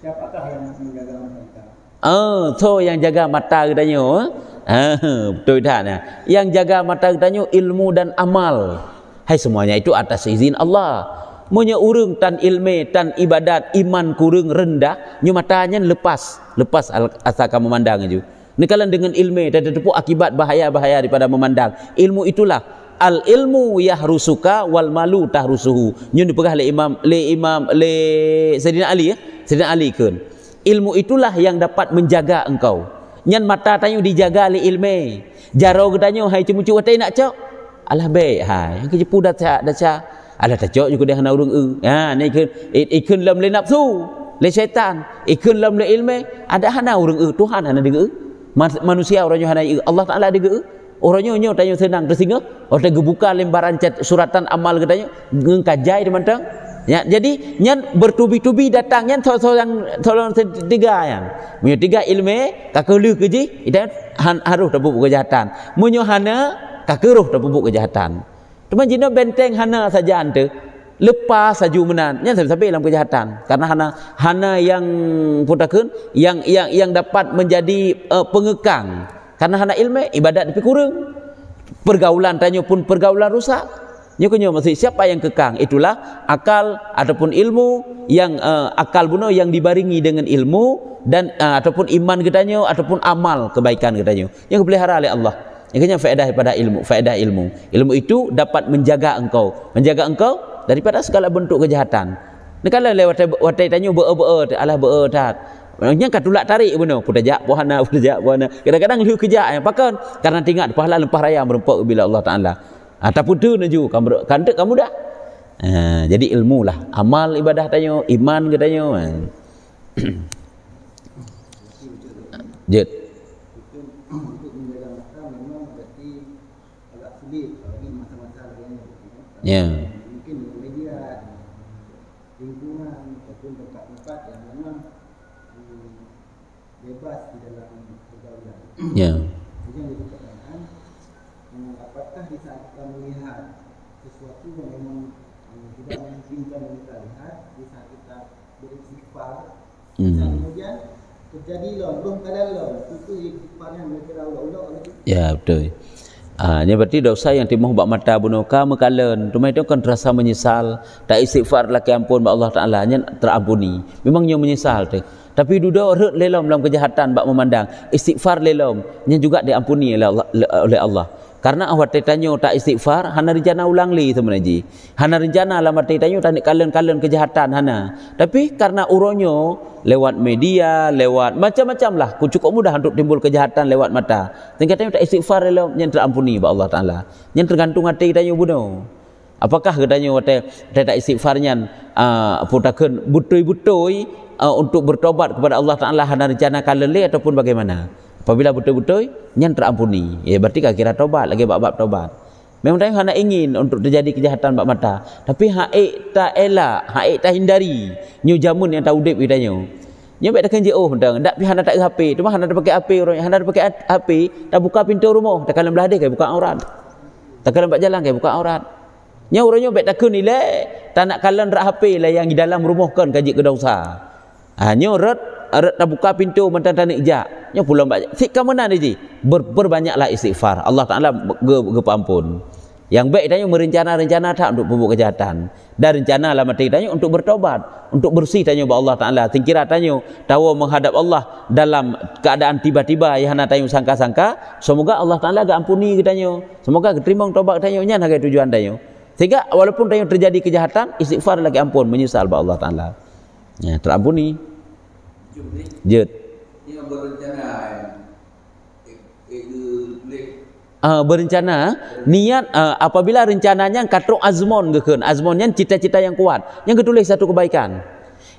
siapakah yang menjaga mata oh so yang jaga mata katanya eh? ah, betul tak nah? Eh? yang jaga mata kita katanya ilmu dan amal hai semuanya itu atas izin Allah Munya urung tan ilmu tan ibadat iman kurung rendah nyu matanya lepas lepas asal kamu mandang aja. Nekalan dengan ilmu dan tentu akibat bahaya-bahaya daripada memandang. Ilmu itulah al ilmu yahrusuka wal malu tahrusuhu. Nyun dipegah oleh Imam le Imam le Sayyidina Ali ya. Sayyidina Ali kan. Ilmu itulah yang dapat menjaga engkau. Nyan mata tanyo dijaga le ilmu. Jaro tanyo hai cemucu watai nak cak. Alah baik hai. Ke jepu dah cak dah cak. Alah tak cak juga dah nak urung e. Ha ni kan ikun lam le nafsu. Le syaitan ikun lam le ilmu. Ada hana urung e Tuhan hana dengar. Eh manusia orangnya hanya Allah Taala ada ke orangnya nyo tanya senang tersinga orang buka lembaran cat suratan amal katanya ngengkajai di mantang Ya, jadi yang bertubi-tubi datang nyan so yang tolong tiga yang punya tiga ilmu kan, tak kakulu keji itu han, harus terbuk kejahatan punya hana kakuruh terbuk kejahatan cuma jino benteng hana saja anda lepas saja menan nya sampai dalam kejahatan karena hana hana yang putakeun yang yang yang dapat menjadi uh, pengekang karena hana ilmu ibadat tapi kurang pergaulan tanya pun pergaulan rusak nya kunyo masih siapa yang kekang itulah akal ataupun ilmu yang uh, akal buno yang dibaringi dengan ilmu dan uh, ataupun iman kita kedanyo ataupun amal kebaikan kita kedanyo yang dipelihara oleh Allah yang kena faedah daripada ilmu, faedah ilmu. Ilmu itu dapat menjaga engkau, menjaga engkau daripada segala bentuk kejahatan. Nekala lewat watai tanyo boo alah Allah bo'o tat. Maknanya katulak tarik benar. Kudajak pohana kudajak pohana. Kadang-kadang lu kejak. Yang pakan. Karena tingkat pahala lempah raya merempak bila Allah Ta'ala. Ataupun tu naju. Kamu, kantik kamu dah. Ha, jadi ilmu lah. Amal ibadah tanya. Iman ke tanya. Ha. Jod. Ya. Mungkin media lingkungan ataupun tempat-tempat yang memang hmm, bebas di dalam pergaulan. Ya. Jadi yang dikatakan, apakah di saat kita melihat sesuatu yang memang hmm, tidak memungkinkan yang kita lihat di saat kita beristighfar, hmm. kemudian terjadi lah, belum kadang lah, itu istighfar yang mereka rawat ulang Ya, betul. Ini ha, berarti dosa yang timbul buat mata bunuh kau mekalen. Cuma itu kan terasa menyesal. Tak istighfar lagi ya ampun buat Allah Ta'ala. Ini terabuni. Memang dia menyesal. Tu. Tapi duduk rut lelom dalam kejahatan buat memandang. Istighfar lelom. Ini juga diampuni oleh Allah. Karena awak tanya tak istighfar, hana rencana ulang lagi teman Haji. Hana rencana lama tanya, tak nak kalian-kalian kejahatan hana. Tapi karena uronyo lewat media, lewat macam-macam lah. Ku cukup mudah untuk timbul kejahatan lewat mata. Tengah tanya tak istighfar, yang terampuni Bapa Allah Ta'ala. Yang tergantung hati tanya bunuh. Apakah katanya wate wate tak istighfarnya uh, ah, putakan butoi butoi ah, untuk bertobat kepada Allah Taala hana rencana kalian li ataupun bagaimana? Apabila betul-betul yang terampuni. Ya berarti kan kira taubat lagi bab-bab taubat. Memang tak hendak ingin untuk terjadi kejahatan bab mata. Tapi haik tak elak, haik tak hindari. Nyu jamun yang tak udip kita nyu. baik takkan jauh oh, hendak. Tak pihak hendak tak HP. Cuma hendak ada pakai HP orang. Hendak ada pakai HP. Tak buka pintu rumah. Tak kalem belah dia buka aurat. Tak kalem jalan kaya buka aurat. Nyu orangnya baik takkan nilai. Tak nak kalem rak HP lah yang di dalam rumah kan kajik kedausah. Hanya ah, rat nak nak buka pintu mentan tanik jak. Yang pulang banyak. Sik kamu nan ni. Ber, berbanyaklah istighfar. Allah Taala ge ge pampun. Yang baik tanya merencana-rencana tak untuk pembuat kejahatan. Dan rencana lah mati tanya untuk bertobat. Untuk bersih tanya bahawa Allah Ta'ala. Tingkirah tanya tahu menghadap Allah dalam keadaan tiba-tiba yang nak tanya sangka-sangka. Semoga Allah Ta'ala agak ampuni tanya. Semoga terima tobat tanya. Ini adalah tujuan tanya. Sehingga walaupun tanya terjadi kejahatan, istighfar lagi ampun. Menyesal bahawa Allah Ta'ala. Ya, Terampuni. Je. Yang berencana. Uh, berencana eh? niat uh, apabila rencananya katro azmon gekeun azmonnya cita-cita yang kuat yang ketulis satu kebaikan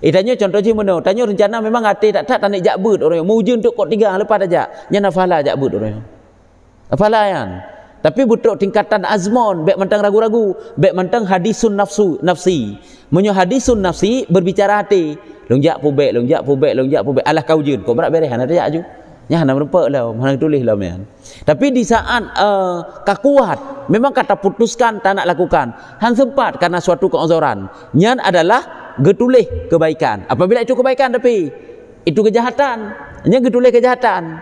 itanya eh, contohnya mana? tanya rencana memang hati tak tak tanik jabut orang yang mujun tu kok tiga lepas aja nya nafala jabut orang yang nafala yan tapi butuh tingkatan azmon bek mentang ragu-ragu bek mentang hadisun nafsu nafsi menyu hadisun nafsi berbicara hati Lonjak pubek, lonjak pubek, lonjak pubek. Alah kau jen. Kau berat beri. Hanya dia aju. Ya, hanya merupak lah. Hanya tulis lah. Man. Tapi di saat uh, kakuat, memang kata putuskan tak nak lakukan. Han sempat karena suatu keuzuran. Nyan adalah getulih kebaikan. Apabila itu kebaikan tapi itu kejahatan. Nyan getulih kejahatan.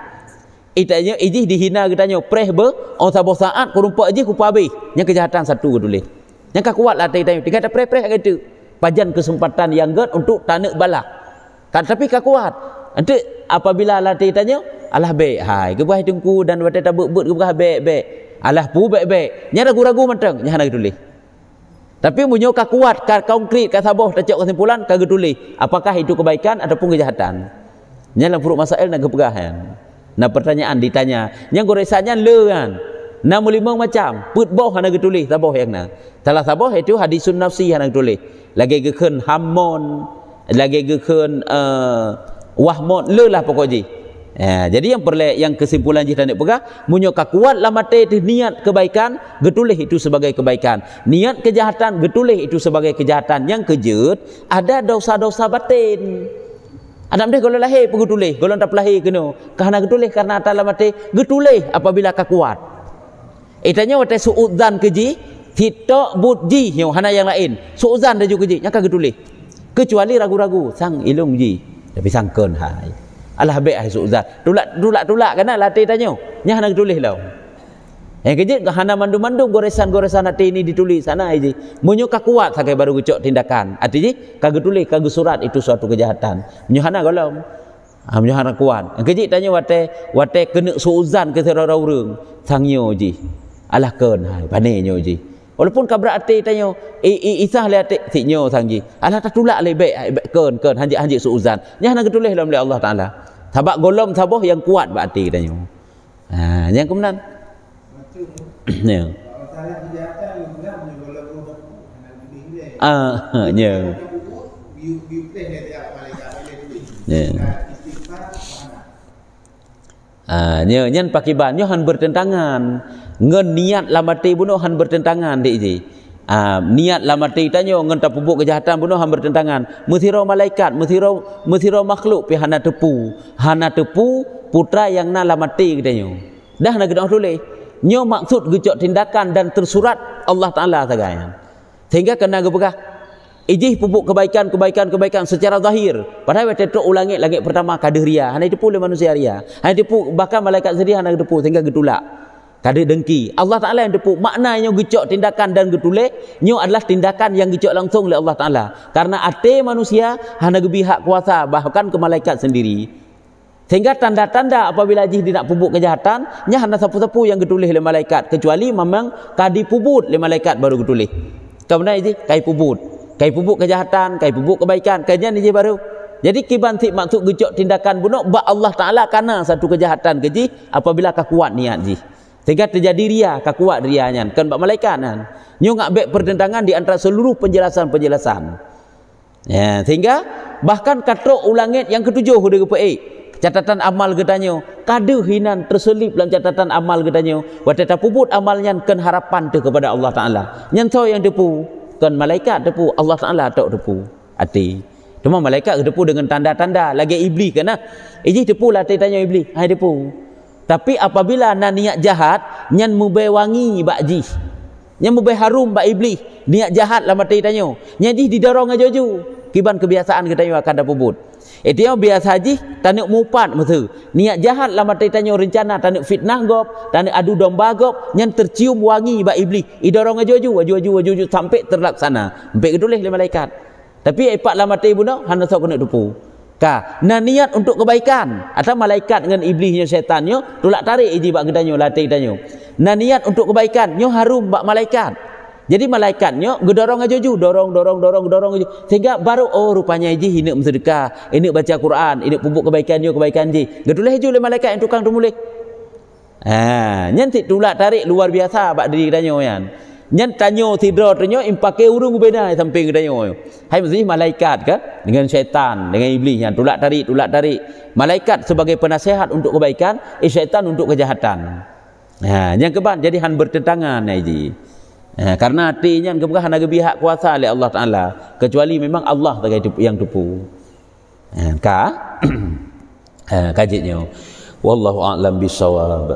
Itanya iji dihina getanya preh be on sabo saat kurumpak iji kupabih. Nyan kejahatan satu getulih. Nyan kakuat lah tadi-tadi. Tidak ada preh-preh kata. Preh, pajan kesempatan yang gerd untuk tanak bala. Kan tapi ka kuat. Nanti apabila Allah tanya, Allah baik. Hai, ke buah tengku dan wate tabuk but ke buah baik baik. Allah pu baik baik. Nya ragu ragu mentang, nya nak tulis. Tapi munyo ka kuat, ka konkret, ka sabuh tacak kesimpulan ka tulis. Apakah itu kebaikan ataupun kejahatan? Nya lah buruk masalah nak kepegahan. Nah pertanyaan ditanya, nya gorek sanya le kan. Nama lima macam. Put boh hana getulih. Sabah yang na, Salah sabah itu hadis sunnah nafsi hana getulih. Lagi gekun hamon. Lagi gekun uh, eh, wahmon. Lelah pokok ji. Ya, jadi yang perlu, yang kesimpulan jih tanda pegah munyo kuat lama teh niat kebaikan getulih itu sebagai kebaikan niat kejahatan getulih itu sebagai kejahatan yang kejut ada dosa-dosa batin Adam deh kalau lahir pun getulih kalau tak lahir kena kerana getulih kerana atas lama teh getulih apabila kuat. Itanya wate suudzan keji tidak budji yo hana yang lain. Suudzan dah juga keji. Nyaka ketulih. Kecuali ragu-ragu sang ilung ji. Tapi sang kon hai. Alah be ai suudzan. Dulak dulak dulak kana latih tanyo. Nya hana ketulih lau. Yang keji hana mandu-mandu goresan-goresan ati ini ditulis sana ai ji. Munyo ka kuat sakai baru gucok tindakan. Ati ji ka tulis ka surat itu suatu kejahatan. Munyo hana golom. Amnya ah, hana kuat. Yang keji tanyo wate wate kena suudzan ke sero-rawreng. Sang yo ji alah kon hai pane nyo ji walaupun kabar ate tanya, i eh, i eh, isah le ate si nyo sang ji alah tatulak le be kon kon hanji hanji su uzan nya nak tulis dalam le Allah taala tabak golom sabah yang kuat ba tanya. tanyo ha yang kemudian ya ah nya ya Uh, nyo ah, nyen pakiban nyo han bertentangan Ngan niat lah mati bunuh han bertentangan dek ji. Uh, niat lah mati tanya ngan tak pupuk kejahatan bunuh han bertentangan. Mesiro malaikat, mesiro mesiro makhluk pi hana tepu. Hana tepu putra yang nak lah mati katanya. Dah nak kena tulis. Nyo maksud gecok tindakan dan tersurat Allah Ta'ala tagayan. Sehingga kena kepeka. Ijih pupuk kebaikan, kebaikan, kebaikan secara zahir. Padahal kita tetap ulangi langit pertama kadir ria. Hanya tepu oleh manusia ria. Hanya tepu bahkan malaikat sendiri hanya tepu sehingga getulak. Tak ada dengki. Allah Ta'ala yang depuk. Maknanya gecok tindakan dan getulik. Nyo adalah tindakan yang gecok langsung oleh Allah Ta'ala. Karena ate manusia hanya gebihak kuasa. Bahkan ke malaikat sendiri. Sehingga tanda-tanda apabila jih dia nak pupuk kejahatan. Nya hanya sapu-sapu yang getulik oleh malaikat. Kecuali memang kadi pupuk oleh malaikat baru getulik. Kau benar ini? Kai pupuk. Kai pupuk kejahatan. Kai pupuk kebaikan. Kainya ni jih baru. Jadi kiban tip maksud gecok tindakan bunuh. Ba Allah Ta'ala kena satu kejahatan keji. Apabila kau kuat niat jih. Sehingga terjadi ria, kakuat rianya. Kan buat malaikat kan. Nyungak baik pertentangan di antara seluruh penjelasan-penjelasan. Ya, sehingga bahkan katrok ulangit yang ketujuh dia kepa eh, Catatan amal getanyo, kada hinan terselip dalam catatan amal getanyo, wata puput amalnya kan harapan tu kepada Allah Taala. Nyan yang depu, kan malaikat depu, Allah Taala tak depu. Ati. Cuma malaikat depu dengan tanda-tanda, lagi iblis kena. Ini depu lah tanya iblis. Hai depu. Tapi apabila na niat jahat, nyan mubai wangi bak ji. Nyan mubai harum bak iblis. Niat jahat lah mati tanya. Nyan ji didorong aja ju. Kiban kebiasaan kita tanya akan dapubut. Itu eh, yang biasa haji, tanuk mupat mesu, Niat jahat lah mati tanya rencana, tanuk fitnah gop, tanuk adu domba gop, nyan tercium wangi bak iblis. Idorong aja ju, aju aju aju aju sampai terlaksana. Sampai ke dulu lah malaikat. Tapi epak eh, lah mati ibu nak, hana sok kena dupu. Ka, na niat untuk kebaikan. Atau malaikat dengan iblisnya syaitannya tulak tarik iji bak gedanyo latih tanyo. Na niat untuk kebaikan nyo harum bak malaikat. Jadi malaikatnya gedorong aja ju, dorong dorong dorong dorong aja. Sehingga baru oh rupanya iji hinuk bersedekah, ini baca Quran, ini pupuk kebaikan nyo kebaikan ji. Gedulah ju oleh malaikat yang tukang tumulih. Ah, ha, nanti tulak tarik luar biasa pak diri gedanyo yan. Nyan tanyo tidro tanyo impake urung beda samping tanyo. Hai mesti malaikat ke dengan syaitan dengan iblis yang tulak tadi tulak tadi. Malaikat sebagai penasehat untuk kebaikan, eh, syaitan untuk kejahatan. Ha, yang keban jadi han bertentangan ai Ha, karena artinya ke han ada pihak kuasa oleh Allah Taala kecuali memang Allah sebagai yang tupu. Ha, ka? ha, kajiknya. Wallahu a'lam bisawab.